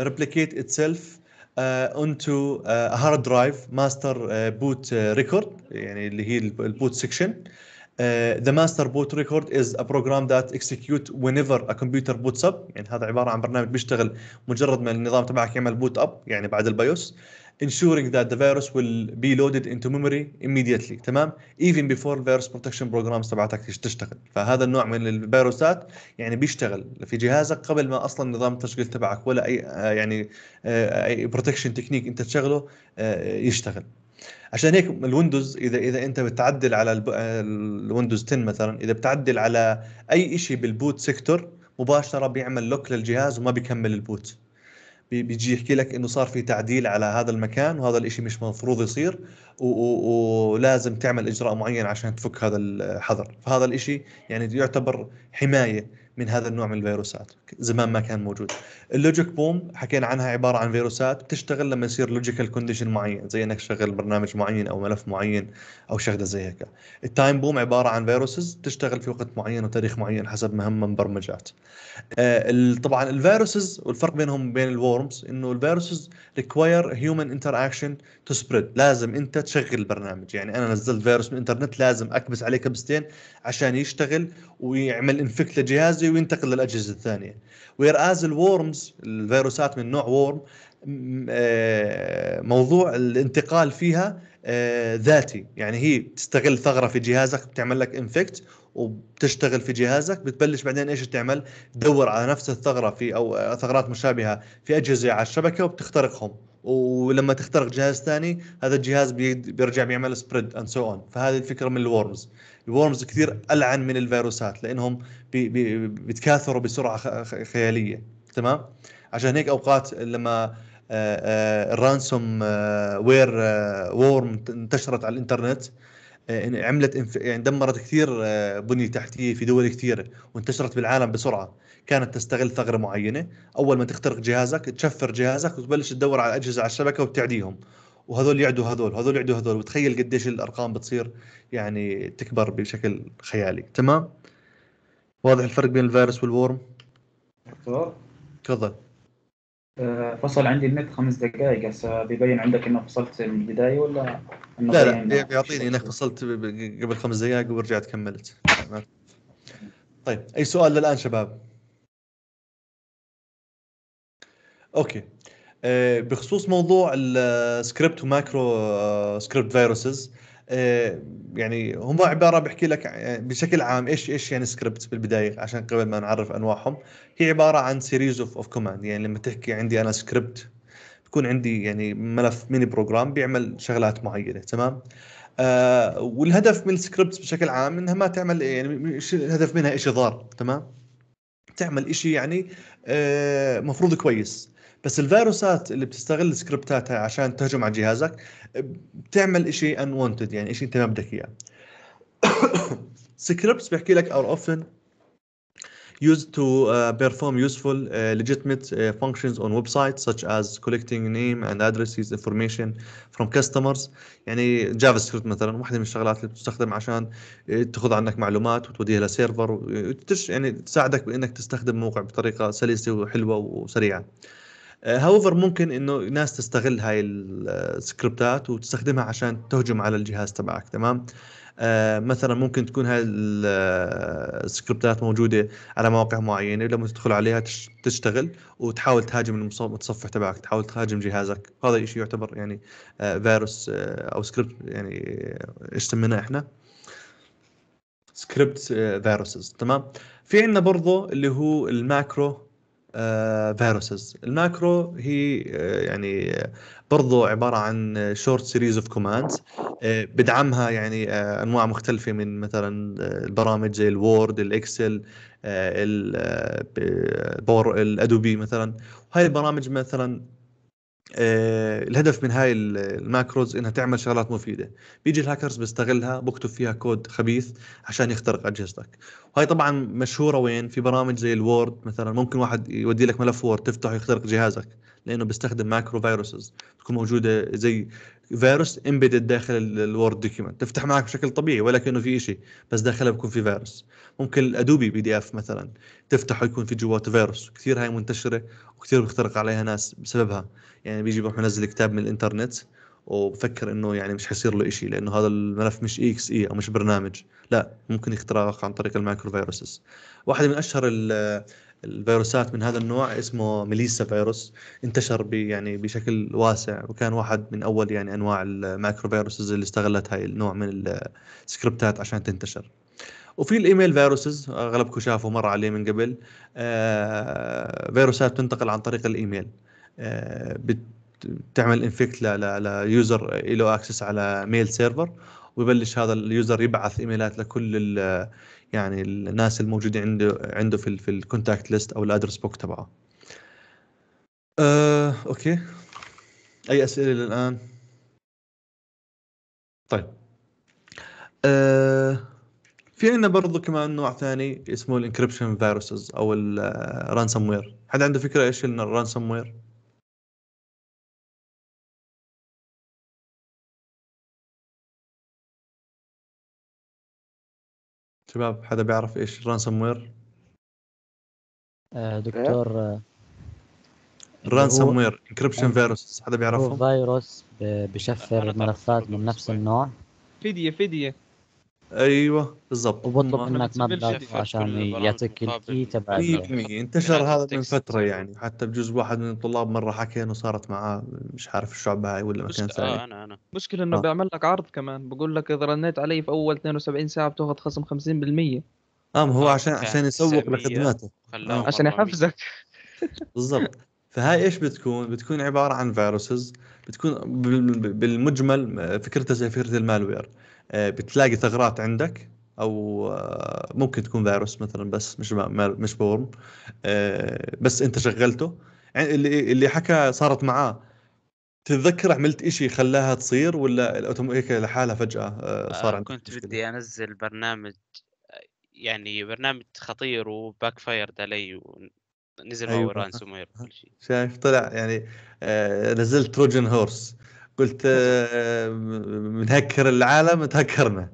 ريبليكيت آه، اتسيلف اونتو هارد درايف ماستر بوت ريكورد يعني اللي هي البوت سكشن ذا ماستر بوت ريكورد از ا بروجرام ذات اكسكيوت وين ايفر ا كمبيوتر بوتس اب يعني هذا عباره عن برنامج بيشتغل مجرد ما النظام تبعك يعمل بوت اب يعني بعد البايوس uh, ensuring that the virus will be loaded into memory immediately تمام even before virus protection programs تبعتك تشتغل فهذا النوع من الفيروسات يعني بيشتغل في جهازك قبل ما اصلا نظام التشغيل تبعك ولا اي آه، يعني آه، اي بروتكشن تكنيك انت تشغله آه، يشتغل عشان هيك الويندوز اذا اذا انت بتعدل على الويندوز 10 مثلا اذا بتعدل على اي شيء بالبوت سيكتور مباشره بيعمل لوك للجهاز وما بيكمل البوت بيجي يحكي لك انه صار في تعديل على هذا المكان وهذا الإشي مش مفروض يصير ولازم تعمل اجراء معين عشان تفك هذا الحظر فهذا الإشي يعني يعتبر حمايه من هذا النوع من الفيروسات زمان ما كان موجود اللوجيك بوم حكينا عنها عباره عن فيروسات بتشتغل لما يصير لوجيكال كونديشن معين زي انك تشغل برنامج معين او ملف معين او شغله زي هيك التايم بوم عباره عن فيروسز بتشتغل في وقت معين وتاريخ معين حسب مهمه مبرمجات آه، طبعا الفيروسز والفرق بينهم وبين الورمز انه الفيروسز ريكواير هيومن انتر اكشن تسبريد لازم انت تشغل البرنامج يعني انا نزلت فيروس من الانترنت لازم اكبس عليه كبستين عشان يشتغل ويعمل انفكت لجهازي وينتقل للاجهزه الثانيه وير از الورمز الفيروسات من نوع وورم آه، موضوع الانتقال فيها آه، ذاتي يعني هي تستغل ثغره في جهازك بتعمل لك انفكت وبتشتغل في جهازك بتبلش بعدين ايش تعمل تدور على نفس الثغره في او ثغرات مشابهه في اجهزه على الشبكه وبتخترقهم ولما تخترق جهاز ثاني هذا الجهاز بيرجع بيعمل سبريد اند سو اون فهذه الفكره من الورمز الورمز كثير العن من الفيروسات لانهم بي بي بيتكاثروا بسرعه خياليه تمام عشان هيك اوقات لما آه، آه، الرانسوم وير آه، وورم انتشرت على الانترنت آه، عملت يعني دمرت كثير آه، بنيه تحتيه في دول كثيره وانتشرت بالعالم بسرعه كانت تستغل ثغره معينه اول ما تخترق جهازك تشفر جهازك وتبلش تدور على الاجهزه على الشبكه وبتعديهم وهذول يعدوا هذول هذول يعدوا هذول وتخيل قديش الارقام بتصير يعني تكبر بشكل خيالي تمام واضح الفرق بين الفيروس والورم دكتور تفضل آه، فصل عندي النت خمس دقائق هسه بيبين عندك انه فصلت من البدايه ولا انه لا لا بيعطيني انك فصلت قبل خمس دقائق ورجعت كملت طيب اي سؤال للان شباب اوكي آه، بخصوص موضوع السكريبت وماكرو سكريبت فيروسز يعني هم عباره بحكي لك بشكل عام ايش ايش يعني سكريبت بالبدايه عشان قبل ما نعرف انواعهم هي عباره عن سيريز اوف اوف كوماند يعني لما تحكي عندي انا سكريبت بكون عندي يعني ملف ميني بروجرام بيعمل شغلات معينه تمام آه والهدف من السكريبت بشكل عام انها ما تعمل إيه، يعني الهدف منها شيء ضار تمام تعمل شيء يعني آه مفروض كويس بس الفيروسات اللي بتستغل سكريبتاتها عشان تهجم على جهازك بتعمل شيء ان وونتد يعني شيء انت ما بدك اياه سكريبتس (coughs) بيحكي لك are often used to uh, perform useful uh, legitimate uh, functions on websites such as collecting name and addresses information from customers يعني جافا سكريبت مثلا واحده من الشغلات اللي بتستخدم عشان uh, تاخذ عنك معلومات وتوديها لسيرفر يعني, يعني تساعدك بانك تستخدم موقع بطريقه سلسه وحلوه وسريعه هاوفر آه، ممكن انه ناس تستغل هاي السكريبتات آه، وتستخدمها عشان تهجم على الجهاز تبعك تمام آه مثلا ممكن تكون هاي السكريبتات آه، موجوده على مواقع معينه لما تدخل عليها تشتغل وتحاول تهاجم المتصفح تبعك تحاول تهاجم جهازك هذا الشيء يعتبر يعني آه فيروس آه او سكريبت يعني ايش سميناه احنا سكريبت فيروسز تمام في عندنا برضه اللي هو الماكرو فيروسز آه، الماكرو هي آه، يعني آه، برضو عبارة عن شورت سيريز اوف كوماندز بدعمها يعني انواع مختلفة من مثلا البرامج زي الوورد الاكسل الباور الادوبي مثلا وهي البرامج مثلا آه، الهدف من هاي الماكروز انها تعمل شغلات مفيده بيجي الهاكرز بيستغلها بكتب فيها كود خبيث عشان يخترق اجهزتك وهي طبعا مشهوره وين في برامج زي الوورد مثلا ممكن واحد يودي لك ملف وورد تفتحه يخترق جهازك لانه بيستخدم ماكرو فيروسز تكون موجوده زي فيروس امبيدد داخل الوورد دوكيومنت تفتح معك بشكل طبيعي ولا كانه في شيء بس داخلها بيكون في فيروس ممكن الادوبي بي دي اف مثلا تفتحه يكون في جواته فيروس كثير هاي منتشره وكثير بيخترق عليها ناس بسببها يعني بيجي بروح منزل كتاب من الانترنت وبفكر انه يعني مش حيصير له شيء لانه هذا الملف مش اي اكس اي او مش برنامج لا ممكن يخترق عن طريق المايكرو فيروسز واحده من اشهر الفيروسات من هذا النوع اسمه ميليسا فيروس انتشر بي يعني بشكل واسع وكان واحد من اول يعني انواع المايكرو فيروسز اللي استغلت هاي النوع من السكريبتات عشان تنتشر وفي الايميل فيروسز اغلبكم شافوا مر عليه من قبل آه، فيروسات تنتقل عن طريق الايميل بتعمل انفكت ليوزر له اكسس على ميل سيرفر ويبلش هذا اليوزر يبعث ايميلات لكل يعني الناس الموجودين عنده عنده في في الكونتاكت ليست او الادرس بوك تبعه أه، اوكي اي اسئله للان طيب أه، في عندنا برضو كمان نوع ثاني اسمه الانكربشن فيروسز او الرانسوم آه، وير حد عنده فكره ايش الرانسوم وير شباب حدا بيعرف ايش الرانسوم آه، إيه؟ وير؟ دكتور الرانسوم وير انكربشن فيروس حدا بيعرفهم؟ فيروس بشفر ملفات من نفس النوع فديه فديه ايوه بالضبط وبطلب منك مبلغ عشان يعطيك الكي تبع 100% إيه، يعني انتشر هذا من فتره يعني حتى بجوز واحد من الطلاب مره حكى انه صارت معاه مش عارف الشعبه هاي ولا مكان ثاني آه انا انا مشكلة انه آه. بيعمل لك عرض كمان بقول لك اذا رنيت علي في اول 72 ساعه بتاخذ خصم 50% اه ما هو آه، عشان عشان يسوق لخدماته آه. عشان يحفزك (laughs) بالضبط فهاي ايش بتكون؟ بتكون عباره عن فيروسز بتكون بالمجمل آه، فكرتها زي فكره المالوير آه، بتلاقي ثغرات عندك او آه، ممكن تكون فيروس مثلا بس مش مش بورم آه، بس انت شغلته يعني اللي اللي حكى صارت معاه تتذكر عملت إشي خلاها تصير ولا هيك لحالها فجأة صار عندك كنت بدي أنزل برنامج يعني برنامج خطير وباك فايرد علي ونزل أيوة. هو رانسوم وير كل شيء (laughs) شايف طلع يعني نزلت تروجن هورس قلت آه، منهكر العالم تهكرنا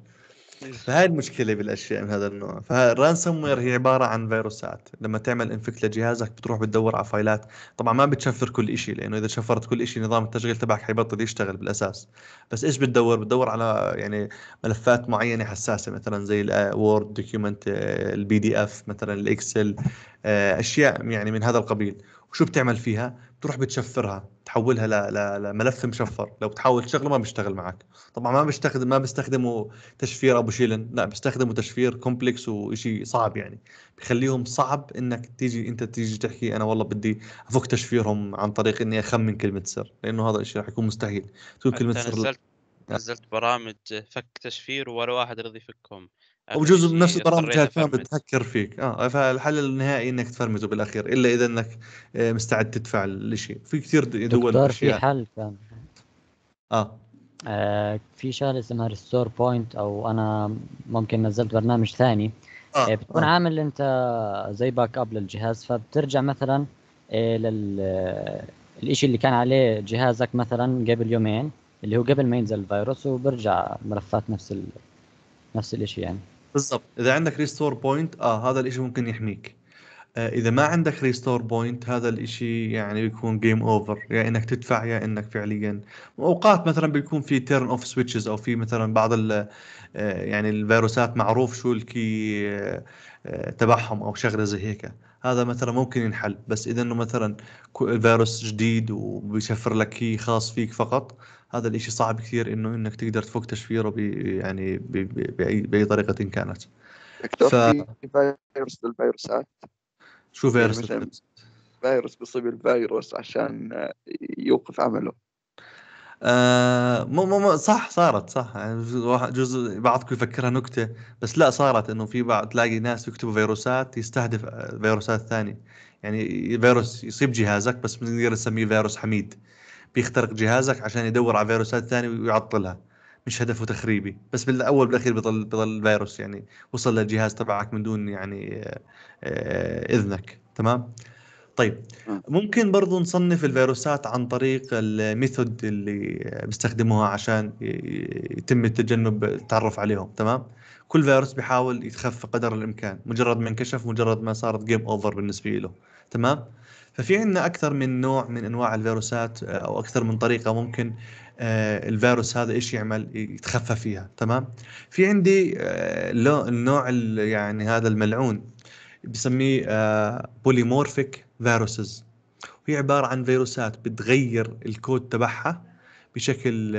فهاي المشكله بالاشياء من هذا النوع فالرانسوم وير هي عباره عن فيروسات لما تعمل انفكت لجهازك بتروح بتدور على فايلات طبعا ما بتشفر كل شيء لانه اذا شفرت كل شيء نظام التشغيل تبعك حيبطل يشتغل بالاساس بس ايش بتدور بتدور على يعني ملفات معينه حساسه مثلا زي الوورد دوكيومنت البي دي اف مثلا الاكسل آه، اشياء يعني من هذا القبيل وشو بتعمل فيها تروح بتشفرها تحولها ل... ل... لملف مشفر لو بتحاول تشغله ما بيشتغل معك طبعا ما بيستخدم ما بيستخدموا تشفير ابو شيلن لا بيستخدموا تشفير كومبلكس وشيء صعب يعني بخليهم صعب انك تيجي انت تيجي تحكي انا والله بدي افك تشفيرهم عن طريق اني اخمن كلمه سر لانه هذا الشيء راح يكون مستحيل تكون كلمه سر نزلت برامج فك تشفير ولا واحد رضي يفكهم او جزء من نفس البرامج كانت بتفكر فيك اه فالحل النهائي انك تفرمته بالاخير الا اذا انك آه، مستعد تدفع الشيء في كثير دول في حل كان اه آه في شغله اسمها ريستور بوينت او انا ممكن نزلت برنامج ثاني آه. آه، بتكون آه. عامل انت زي باك اب للجهاز فبترجع مثلا آه، لل الشيء اللي كان عليه جهازك مثلا قبل يومين اللي هو قبل ما ينزل الفيروس وبرجع ملفات نفس ال... نفس الشيء يعني بالضبط اذا عندك ريستور بوينت اه هذا الاشي ممكن يحميك آه اذا ما عندك ريستور بوينت هذا الاشي يعني بيكون جيم اوفر يا يعني انك تدفع يا يعني انك فعليا اوقات مثلا بيكون في تيرن اوف سويتشز او في مثلا بعض ال آه، يعني الفيروسات معروف شو الكي آه، آه، تبعهم او شغله زي هيك هذا مثلا ممكن ينحل بس اذا انه مثلا فيروس جديد وبيشفر لك كي خاص فيك فقط هذا الإشي صعب كثير إنه إنك تقدر تفك تشفيره بي يعني بأي طريقة كانت ف... في فيروس للفيروسات شو فيروس فيروس بيصيب الفيروس عشان يوقف عمله آه مو مو صح صارت صح يعني جزء بعضكم يفكرها نكته بس لا صارت انه في بعض تلاقي ناس يكتبوا فيروسات يستهدف فيروسات ثانيه يعني فيروس يصيب جهازك بس بنقدر نسميه فيروس حميد بيخترق جهازك عشان يدور على فيروسات ثانيه ويعطلها مش هدفه تخريبي بس بالاول بالاخير بضل بضل الفيروس يعني وصل للجهاز تبعك من دون يعني آه، اذنك تمام طيب آه. ممكن برضو نصنف الفيروسات عن طريق الميثود اللي بيستخدموها عشان يتم تجنب التعرف عليهم تمام كل فيروس بيحاول يتخفى قدر الامكان مجرد ما انكشف مجرد ما صارت جيم اوفر بالنسبه له تمام ففي عندنا اكثر من نوع من انواع الفيروسات آه، او اكثر من طريقه ممكن آه، الفيروس هذا ايش يعمل يتخفى فيها تمام في عندي آه، النوع يعني هذا الملعون بسميه بوليمورفيك فيروسز وهي عباره عن فيروسات بتغير الكود تبعها بشكل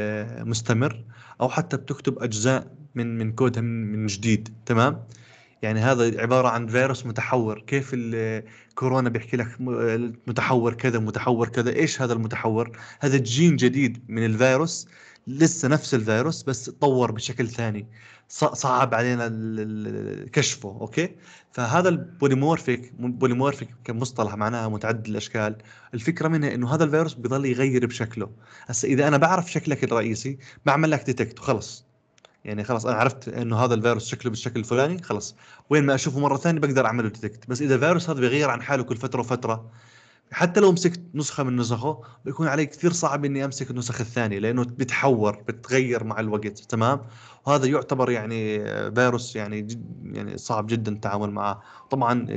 مستمر او حتى بتكتب اجزاء من من كودها من جديد تمام يعني هذا عباره عن فيروس متحور كيف الكورونا بيحكي لك متحور كذا متحور كذا ايش هذا المتحور هذا جين جديد من الفيروس لسه نفس الفيروس بس تطور بشكل ثاني صعب علينا كشفه اوكي فهذا البوليمورفيك بوليمورفيك كمصطلح معناها متعدد الاشكال الفكره منها انه هذا الفيروس بيضل يغير بشكله هسا اذا انا بعرف شكلك الرئيسي بعمل لك ديتكت وخلص يعني خلاص انا عرفت انه هذا الفيروس شكله بالشكل الفلاني خلاص وين ما اشوفه مره ثانيه بقدر اعمله ديتكت بس اذا الفيروس هذا بيغير عن حاله كل فتره وفتره حتى لو مسكت نسخه من نسخه بيكون علي كثير صعب اني امسك النسخ الثانيه لانه بتحور بتغير مع الوقت تمام وهذا يعتبر يعني فيروس يعني جد يعني صعب جدا التعامل معه طبعا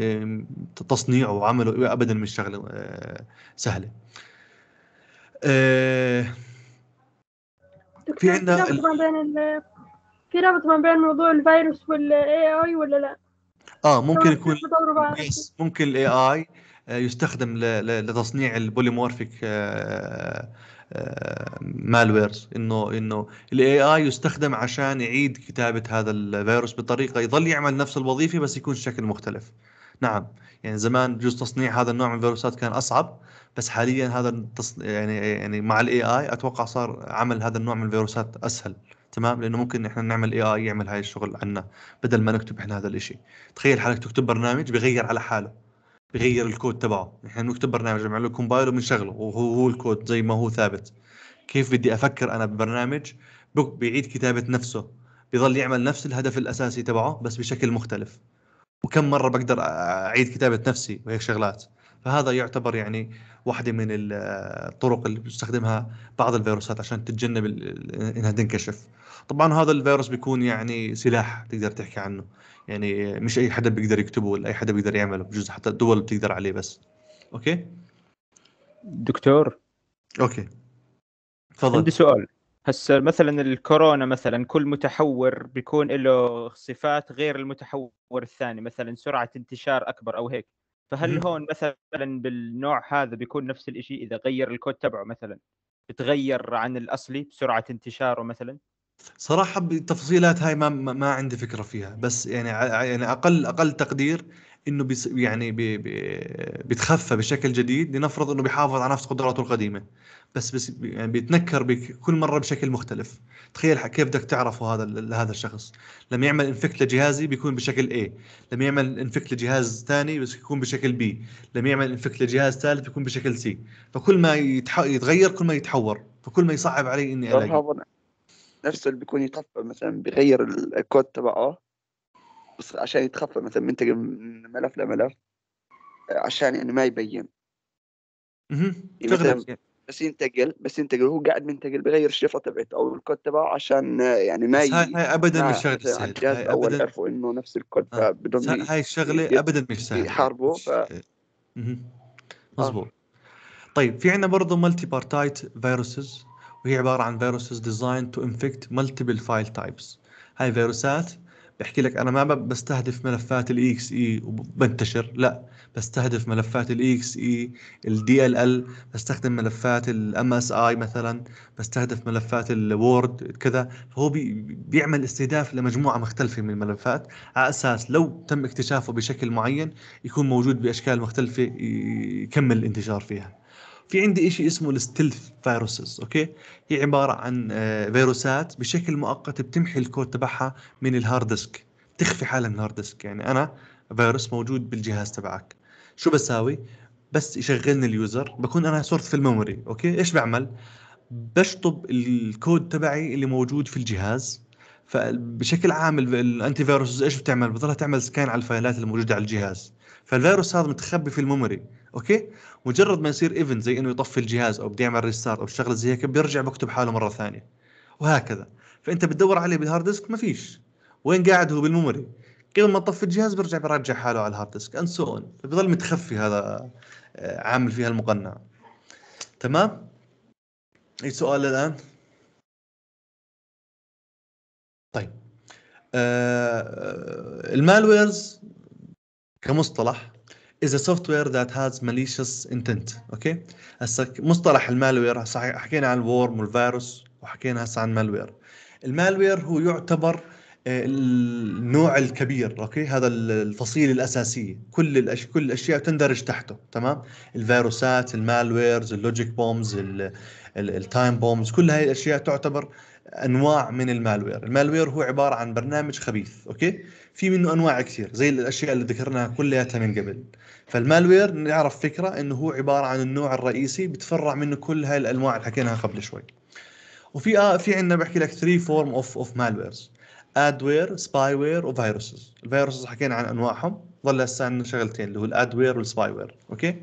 تصنيعه وعمله ابدا مش شغله آه، سهله آه، في عندنا في ربط ما بين موضوع الفيروس والاي اي ولا لا؟ اه ممكن يكون يس ممكن الاي اي آه، يستخدم لتصنيع البوليمورفيك مالويرز آه، آه، انه انه الاي اي يستخدم عشان يعيد كتابه هذا الفيروس بطريقه يظل يعمل نفس الوظيفه بس يكون شكل مختلف نعم يعني زمان بجوز تصنيع هذا النوع من الفيروسات كان اصعب بس حاليا هذا التص... يعني يعني مع الاي اي اتوقع صار عمل هذا النوع من الفيروسات اسهل تمام لانه ممكن احنا نعمل اي اي يعمل هاي الشغل عنا بدل ما نكتب احنا هذا الشيء تخيل حالك تكتب برنامج بغير على حاله بغير الكود تبعه احنا نكتب برنامج بنعمل له كومبايل وبنشغله وهو هو الكود زي ما هو ثابت كيف بدي افكر انا ببرنامج بيعيد كتابه نفسه بيضل يعمل نفس الهدف الاساسي تبعه بس بشكل مختلف وكم مره بقدر اعيد كتابه نفسي وهيك شغلات فهذا يعتبر يعني واحده من الطرق اللي بتستخدمها بعض الفيروسات عشان تتجنب انها تنكشف طبعا هذا الفيروس بيكون يعني سلاح تقدر تحكي عنه يعني مش اي حدا بيقدر يكتبه ولا اي حدا بيقدر يعمله بجوز حتى الدول بتقدر عليه بس اوكي دكتور اوكي تفضل عندي سؤال هسه مثلا الكورونا مثلا كل متحور بيكون له صفات غير المتحور الثاني مثلا سرعه انتشار اكبر او هيك فهل هون مثلا بالنوع هذا بيكون نفس الشيء اذا غير الكود تبعه مثلا بتغير عن الاصلي بسرعه انتشاره مثلا صراحه بالتفصيلات هاي ما ما عندي فكره فيها بس يعني يعني اقل اقل تقدير انه بيص... يعني بي... بي... بيتخفى بشكل جديد لنفرض انه بيحافظ على نفس قدراته القديمه بس بس يعني بيتنكر بك كل مره بشكل مختلف تخيل كيف بدك تعرفه هذا لهذا الشخص لما يعمل انفكت لجهازي بيكون بشكل A إيه. لما يعمل انفكت لجهاز ثاني بيكون بشكل B لما يعمل انفكت لجهاز ثالث بيكون بشكل C فكل ما يتح... يتغير كل ما يتحور فكل ما يصعب علي اني الاقي نفسه اللي بيكون يطفى مثلا بيغير الكود تبعه بس عشان يتخفى مثلا منتقل من ملف لملف عشان يعني ما يبين يعني مثلا بس ينتقل بس ينتقل هو قاعد منتقل بغير الشفره تبعته او الكود تبعه عشان يعني ما ي... هاي, هاي ابدا مش شغله سهله الجهاز عرفوا انه نفس الكود آه. فبدون هاي الشغله ابدا مش سهله يحاربوا ف... آه، مضبوط طيب في عندنا برضه مالتي بارتايت فيروسز وهي عباره عن فيروسز ديزاين تو انفكت مالتيبل فايل تايبس هاي فيروسات بحكي لك انا ما بستهدف ملفات الاكس اي وبنتشر لا بستهدف ملفات الاكس اي الدي ال ال بستخدم ملفات الام اس اي مثلا بستهدف ملفات الوورد كذا فهو بي بيعمل استهداف لمجموعه مختلفه من الملفات على اساس لو تم اكتشافه بشكل معين يكون موجود باشكال مختلفه يكمل الانتشار فيها في عندي شيء اسمه الستيلث فيروسز اوكي هي عباره عن آه، فيروسات بشكل مؤقت بتمحي الكود تبعها من الهارد ديسك تخفي حالها من الهارد ديسك يعني انا فيروس موجود بالجهاز تبعك شو بساوي بس يشغلني اليوزر بكون انا صرت في الميموري اوكي ايش بعمل بشطب الكود تبعي اللي موجود في الجهاز فبشكل عام الانتي فيروس ايش بتعمل؟ بتضلها تعمل سكان على الفايلات الموجوده على الجهاز فالفيروس هذا متخبي في الميموري اوكي مجرد ما يصير ايفنت زي انه يطفي الجهاز او بده يعمل ريستارت او الشغله زي هيك بيرجع بكتب حاله مره ثانيه وهكذا فانت بتدور عليه بالهارد ديسك ما فيش وين قاعد هو بالميموري قبل ما تطفي الجهاز بيرجع بيرجع حاله على الهارد ديسك اند سو اون فبيضل متخفي هذا آه، عامل فيها المقنع تمام اي سؤال الان طيب آه, آه، المالويرز كمصطلح is a software that has malicious intent اوكي هسه مصطلح المالوير هسه حكينا عن الورم والفيروس وحكينا هسه عن المالوير المالوير هو يعتبر آه، النوع الكبير اوكي هذا الفصيل الاساسيه كل الأش... كل الاشياء تندرج تحته تمام الفيروسات المالويرز اللوجيك بومز التايم بومز كل هاي الاشياء تعتبر انواع من المالوير المالوير هو عباره عن برنامج خبيث اوكي في منه انواع كثير زي الاشياء اللي ذكرناها كلها من قبل فالمالوير نعرف فكره انه هو عباره عن النوع الرئيسي بتفرع منه كل هاي الانواع اللي حكيناها قبل شوي وفي آه في عندنا بحكي لك 3 فورم اوف اوف مالويرز ادوير سباي وير وفيروسز الفيروسز حكينا عن انواعهم ظل هسه عندنا شغلتين اللي هو الادوير والسباي وير اوكي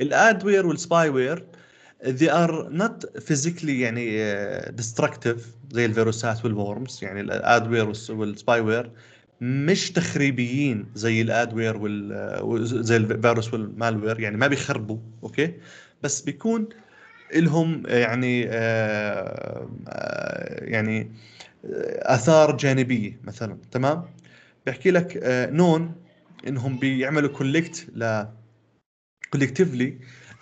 الادوير والسباي وير they are not physically يعني آه، destructive زي الفيروسات والورمز يعني الادوير والسباي وير مش تخريبيين زي الادوير وال زي الفيروس والمالوير يعني ما بيخربوا اوكي بس بيكون لهم يعني آه، يعني اثار جانبيه مثلا تمام بحكي لك آه، نون انهم بيعملوا كولكت ل collectively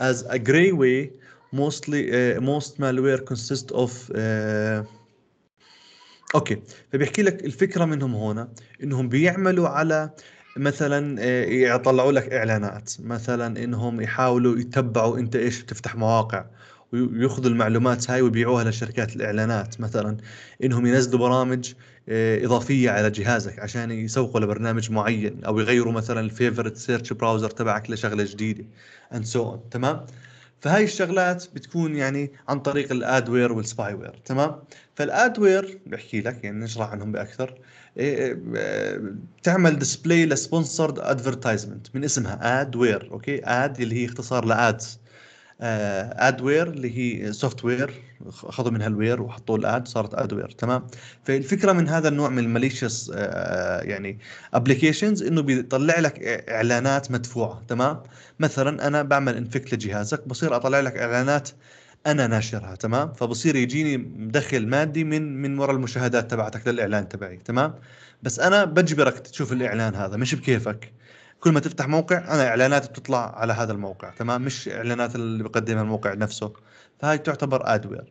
as a gray way mostly uh, most malware consists of uh, اوكي فبيحكي لك الفكره منهم هون انهم بيعملوا على مثلا آه، يطلعوا لك اعلانات مثلا انهم يحاولوا يتبعوا انت ايش بتفتح مواقع وياخذوا المعلومات هاي ويبيعوها لشركات الاعلانات مثلا انهم ينزلوا برامج آه، اضافيه على جهازك عشان يسوقوا لبرنامج معين او يغيروا مثلا الفيفورت سيرش براوزر تبعك لشغله جديده اند سو so تمام فهاي الشغلات بتكون يعني عن طريق الادوير والسباي وير تمام فالادوير بحكي لك يعني نشرح عنهم باكثر إيه، إيه، بتعمل ديسبلاي لسبونسرد ادفرتايزمنت من اسمها ادوير اوكي اد اللي هي اختصار لادز ادوير آه، اللي هي سوفت وير اخذوا منها الوير وحطوا الاد صارت ادوير تمام فالفكره من هذا النوع من الماليشيس آه، آه، يعني ابلكيشنز انه بيطلع لك اعلانات مدفوعه تمام مثلا انا بعمل انفكت لجهازك بصير اطلع لك اعلانات انا ناشرها تمام فبصير يجيني دخل مادي من من وراء المشاهدات تبعتك للاعلان تبعي تمام بس انا بجبرك تشوف الاعلان هذا مش بكيفك كل ما تفتح موقع انا اعلانات بتطلع على هذا الموقع تمام مش اعلانات اللي بقدمها الموقع نفسه فهي تعتبر ادوير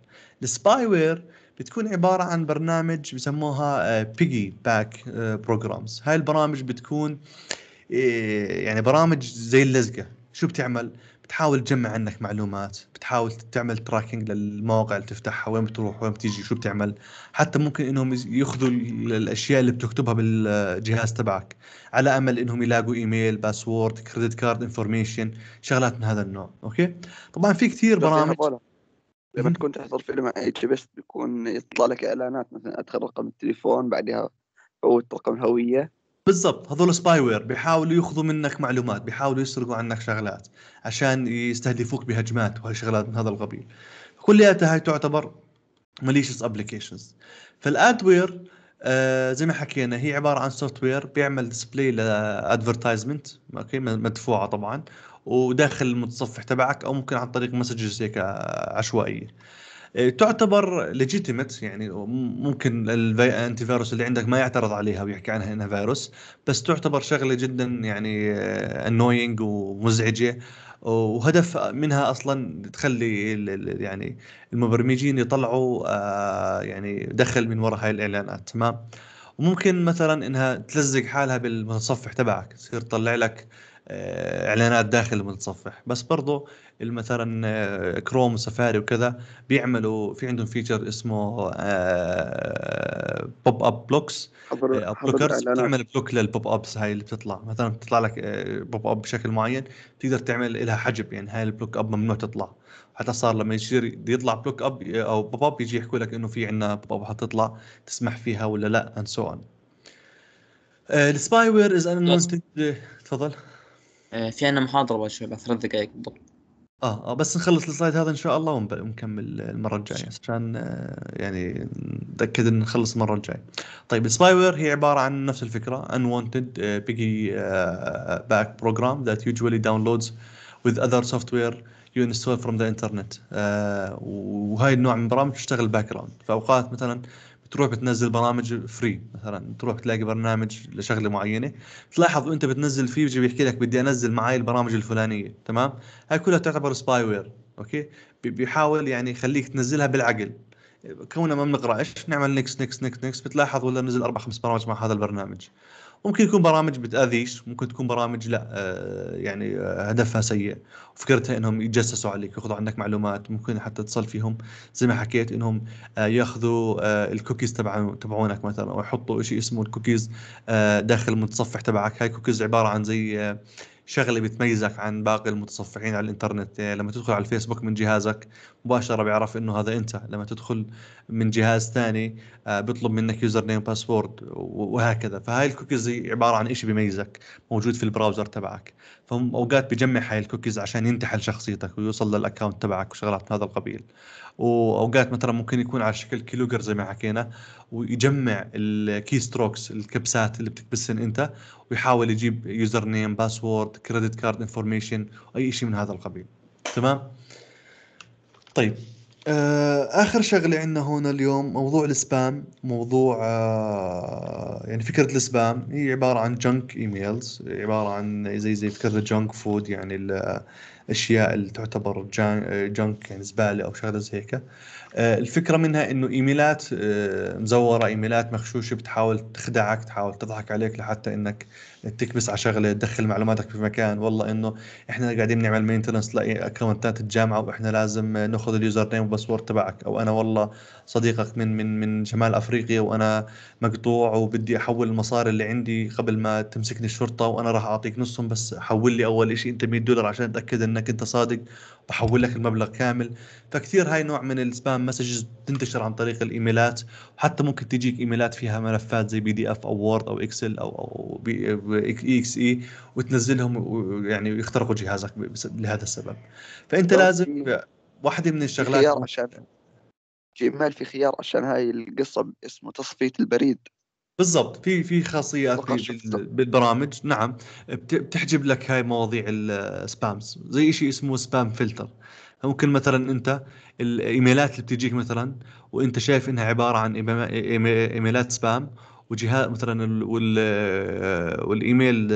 السباي وير بتكون عباره عن برنامج بسموها بيجي باك بروجرامز هاي البرامج بتكون آه، يعني برامج زي اللزقه شو بتعمل بتحاول تجمع عنك معلومات بتحاول تعمل تراكنج للمواقع اللي بتفتحها وين بتروح وين بتيجي شو بتعمل حتى ممكن انهم ياخذوا الاشياء اللي بتكتبها بالجهاز تبعك على امل انهم يلاقوا ايميل باسورد كريدت كارد انفورميشن شغلات من هذا النوع اوكي طبعا في كثير برامج لما تكون تحضر فيلم اي اتش بس بيكون يطلع لك اعلانات مثلا ادخل رقم التليفون بعدها فوت رقم الهويه بالضبط هذول سباي وير بيحاولوا ياخذوا منك معلومات بيحاولوا يسرقوا عنك شغلات عشان يستهدفوك بهجمات وهالشغلات من هذا القبيل كلياتها هاي تعتبر malicious ابلكيشنز فالادوير آه زي ما حكينا هي عباره عن سوفت وير بيعمل ديسبلاي لادفرتايزمنت اوكي مدفوعه طبعا وداخل المتصفح تبعك او ممكن عن طريق مسجز هيك عشوائيه تعتبر ليجيتيمت يعني ممكن الانتي فيروس اللي عندك ما يعترض عليها ويحكي عنها انها فيروس بس تعتبر شغله جدا يعني انوينج ومزعجه وهدف منها اصلا تخلي يعني المبرمجين يطلعوا آه، يعني دخل من وراء هاي الاعلانات تمام وممكن مثلا انها تلزق حالها بالمتصفح تبعك تصير تطلع لك آه، اعلانات داخل المتصفح بس برضه مثلا كروم آه، وسفاري وكذا بيعملوا في عندهم فيتشر اسمه بوب اب بلوكس بلوكرز بتعمل بلوك للبوب ابس هاي اللي بتطلع مثلا بتطلع لك بوب آه، اب بشكل معين تقدر تعمل لها حجب يعني هاي البلوك اب ممنوع تطلع حتى صار لما يصير يطلع بلوك اب او بوب اب يجي يحكوا لك انه في عندنا بوب اب حتطلع تسمح فيها ولا لا اند سو اون السباي وير از تفضل آه، في عندنا محاضره بعد ثلاث دقائق بالضبط اه اه بس نخلص السلايد هذا ان شاء الله ونكمل المره الجايه عشان آه، يعني نتاكد ان نخلص المره الجايه. طيب وير هي عباره عن نفس الفكره unwanted آه، piggy آه، back program that usually downloads with other software you install from the internet وهاي النوع من البرامج تشتغل باك جراوند فاوقات مثلا تروح بتنزل برامج فري مثلا تروح تلاقي برنامج لشغله معينه تلاحظ وانت بتنزل فيه بيجي بيحكي لك بدي انزل معي البرامج الفلانيه تمام هاي كلها تعتبر سباي وير اوكي بيحاول يعني يخليك تنزلها بالعقل كوننا ما بنقراش نعمل نيكس نيكس نيكس نيكس بتلاحظ ولا نزل اربع خمس برامج مع هذا البرنامج ممكن يكون برامج بتاذيش ممكن تكون برامج لا آه، يعني آه، هدفها سيء فكرتها انهم يتجسسوا عليك ياخذوا عنك معلومات ممكن حتى تصل فيهم زي ما حكيت انهم آه، ياخذوا الكوكيز تبع تبعونك مثلا او يحطوا شيء اسمه الكوكيز داخل المتصفح تبعك هاي كوكيز عباره عن زي شغله بتميزك عن باقي المتصفحين على الانترنت آه، لما تدخل على الفيسبوك من جهازك مباشره بيعرف انه هذا انت لما تدخل من جهاز ثاني آه، بيطلب منك يوزر نيم باسورد وهكذا فهاي الكوكيز عباره عن شيء بيميزك موجود في البراوزر تبعك فهم اوقات بجمع هاي الكوكيز عشان ينتحل شخصيتك ويوصل للاكونت تبعك وشغلات من هذا القبيل واوقات مثلا ممكن يكون على شكل كيلوجر زي ما حكينا ويجمع الكي ستروكس الكبسات اللي بتكبسهن انت ويحاول يجيب يوزر نيم باسورد كريدت كارد انفورميشن اي شيء من هذا القبيل تمام طيب آه، اخر شغله عندنا هون اليوم موضوع السبام موضوع آه يعني فكره السبام هي عباره عن جنك ايميلز عباره عن زي زي فكره الجنك فود يعني اشياء اللي تعتبر جنك يعني زباله او شغله زي هيك آه، الفكره منها انه ايميلات آه، مزوره ايميلات مغشوشه بتحاول تخدعك تحاول تضحك عليك لحتى انك تكبس على شغله تدخل معلوماتك في مكان والله انه احنا قاعدين بنعمل مينتنس لاكونتات الجامعه واحنا لازم ناخذ اليوزر نيم والباسورد تبعك او انا والله صديقك من من من شمال افريقيا وانا مقطوع وبدي احول المصاري اللي عندي قبل ما تمسكني الشرطه وانا راح اعطيك نصهم بس حول لي اول شيء انت 100 دولار عشان اتاكد انك انت صادق بحول لك المبلغ كامل فكثير هاي نوع من السبام مسجز تنتشر عن طريق الايميلات وحتى ممكن تجيك ايميلات فيها ملفات زي بي دي اف او وورد او اكسل او او اي اكس اي وتنزلهم يعني ويخترقوا جهازك لهذا السبب فانت طيب، لازم واحده من الشغلات خيار عشان جيميل في خيار عشان هاي القصه اسمه تصفيه البريد بالضبط في في خاصيات بالبرامج نعم بتحجب لك هاي مواضيع السبامز زي شيء اسمه سبام فلتر ممكن مثلا انت الايميلات اللي بتجيك مثلا وانت شايف انها عباره عن ايميلات سبام وجهات مثلا والايميل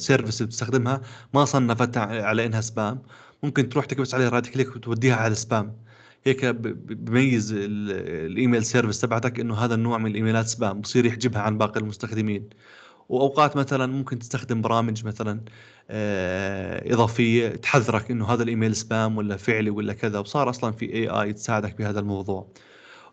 سيرفيس اللي بتستخدمها ما صنفتها على انها سبام ممكن تروح تكبس عليها رايت كليك وتوديها على سبام هيك بميز الايميل سيرفيس تبعتك انه هذا النوع من الايميلات سبام بصير يحجبها عن باقي المستخدمين واوقات مثلا ممكن تستخدم برامج مثلا آه، اضافيه تحذرك انه هذا الايميل سبام ولا فعلي ولا كذا وصار اصلا في اي اي تساعدك بهذا الموضوع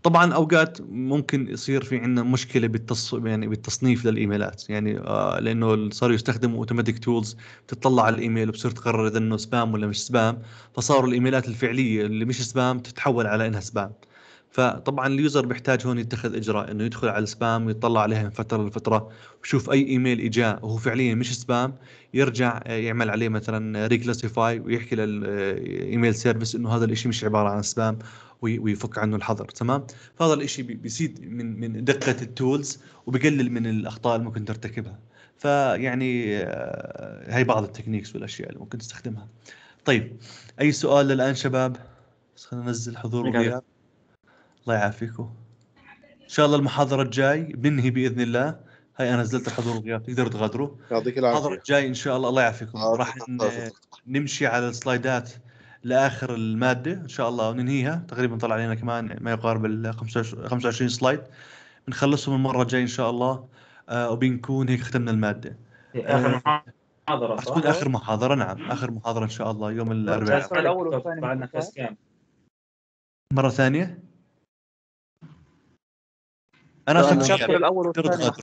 طبعا اوقات ممكن يصير في عندنا مشكله بالتص... يعني بالتصنيف للايميلات يعني آه لانه صار يستخدموا اوتوماتيك تولز تطلع على الايميل وبصير تقرر اذا انه سبام ولا مش سبام فصاروا الايميلات الفعليه اللي مش سبام تتحول على انها سبام آه فطبعا اليوزر بيحتاج هون يتخذ اجراء انه يدخل على السبام ويطلع عليها من فتره لفتره ويشوف اي ايميل اجاه وهو فعليا مش سبام يرجع يعمل عليه مثلا ريكلاسيفاي ويحكي للايميل سيرفيس انه هذا الشيء مش عباره عن سبام ويفك عنه الحظر تمام فهذا الشيء بيزيد من من دقه التولز وبقلل من الاخطاء اللي ممكن ترتكبها فيعني هي آه، بعض التكنيكس والاشياء اللي ممكن تستخدمها طيب اي سؤال للان شباب بس خلينا ننزل حضور وغياب الله يعافيكم ان شاء الله المحاضره الجاي بنهي باذن الله هاي انا نزلت الحضور الغياب تقدروا تغادروا يعطيك العافيه المحاضره الجاي ان شاء الله الله يعافيكم آه، راح آه، آه. نمشي على السلايدات لاخر الماده ان شاء الله وننهيها تقريبا طلع علينا كمان ما يقارب ال 25 سلايد بنخلصهم المره الجايه ان شاء الله آه وبنكون هيك ختمنا الماده إيه، اخر محاضره صح؟ تكون اخر محاضره نعم اخر محاضره ان شاء الله يوم الاربعاء الاول والثاني مره ثانيه انا اخذت الشابتر الاول والثاني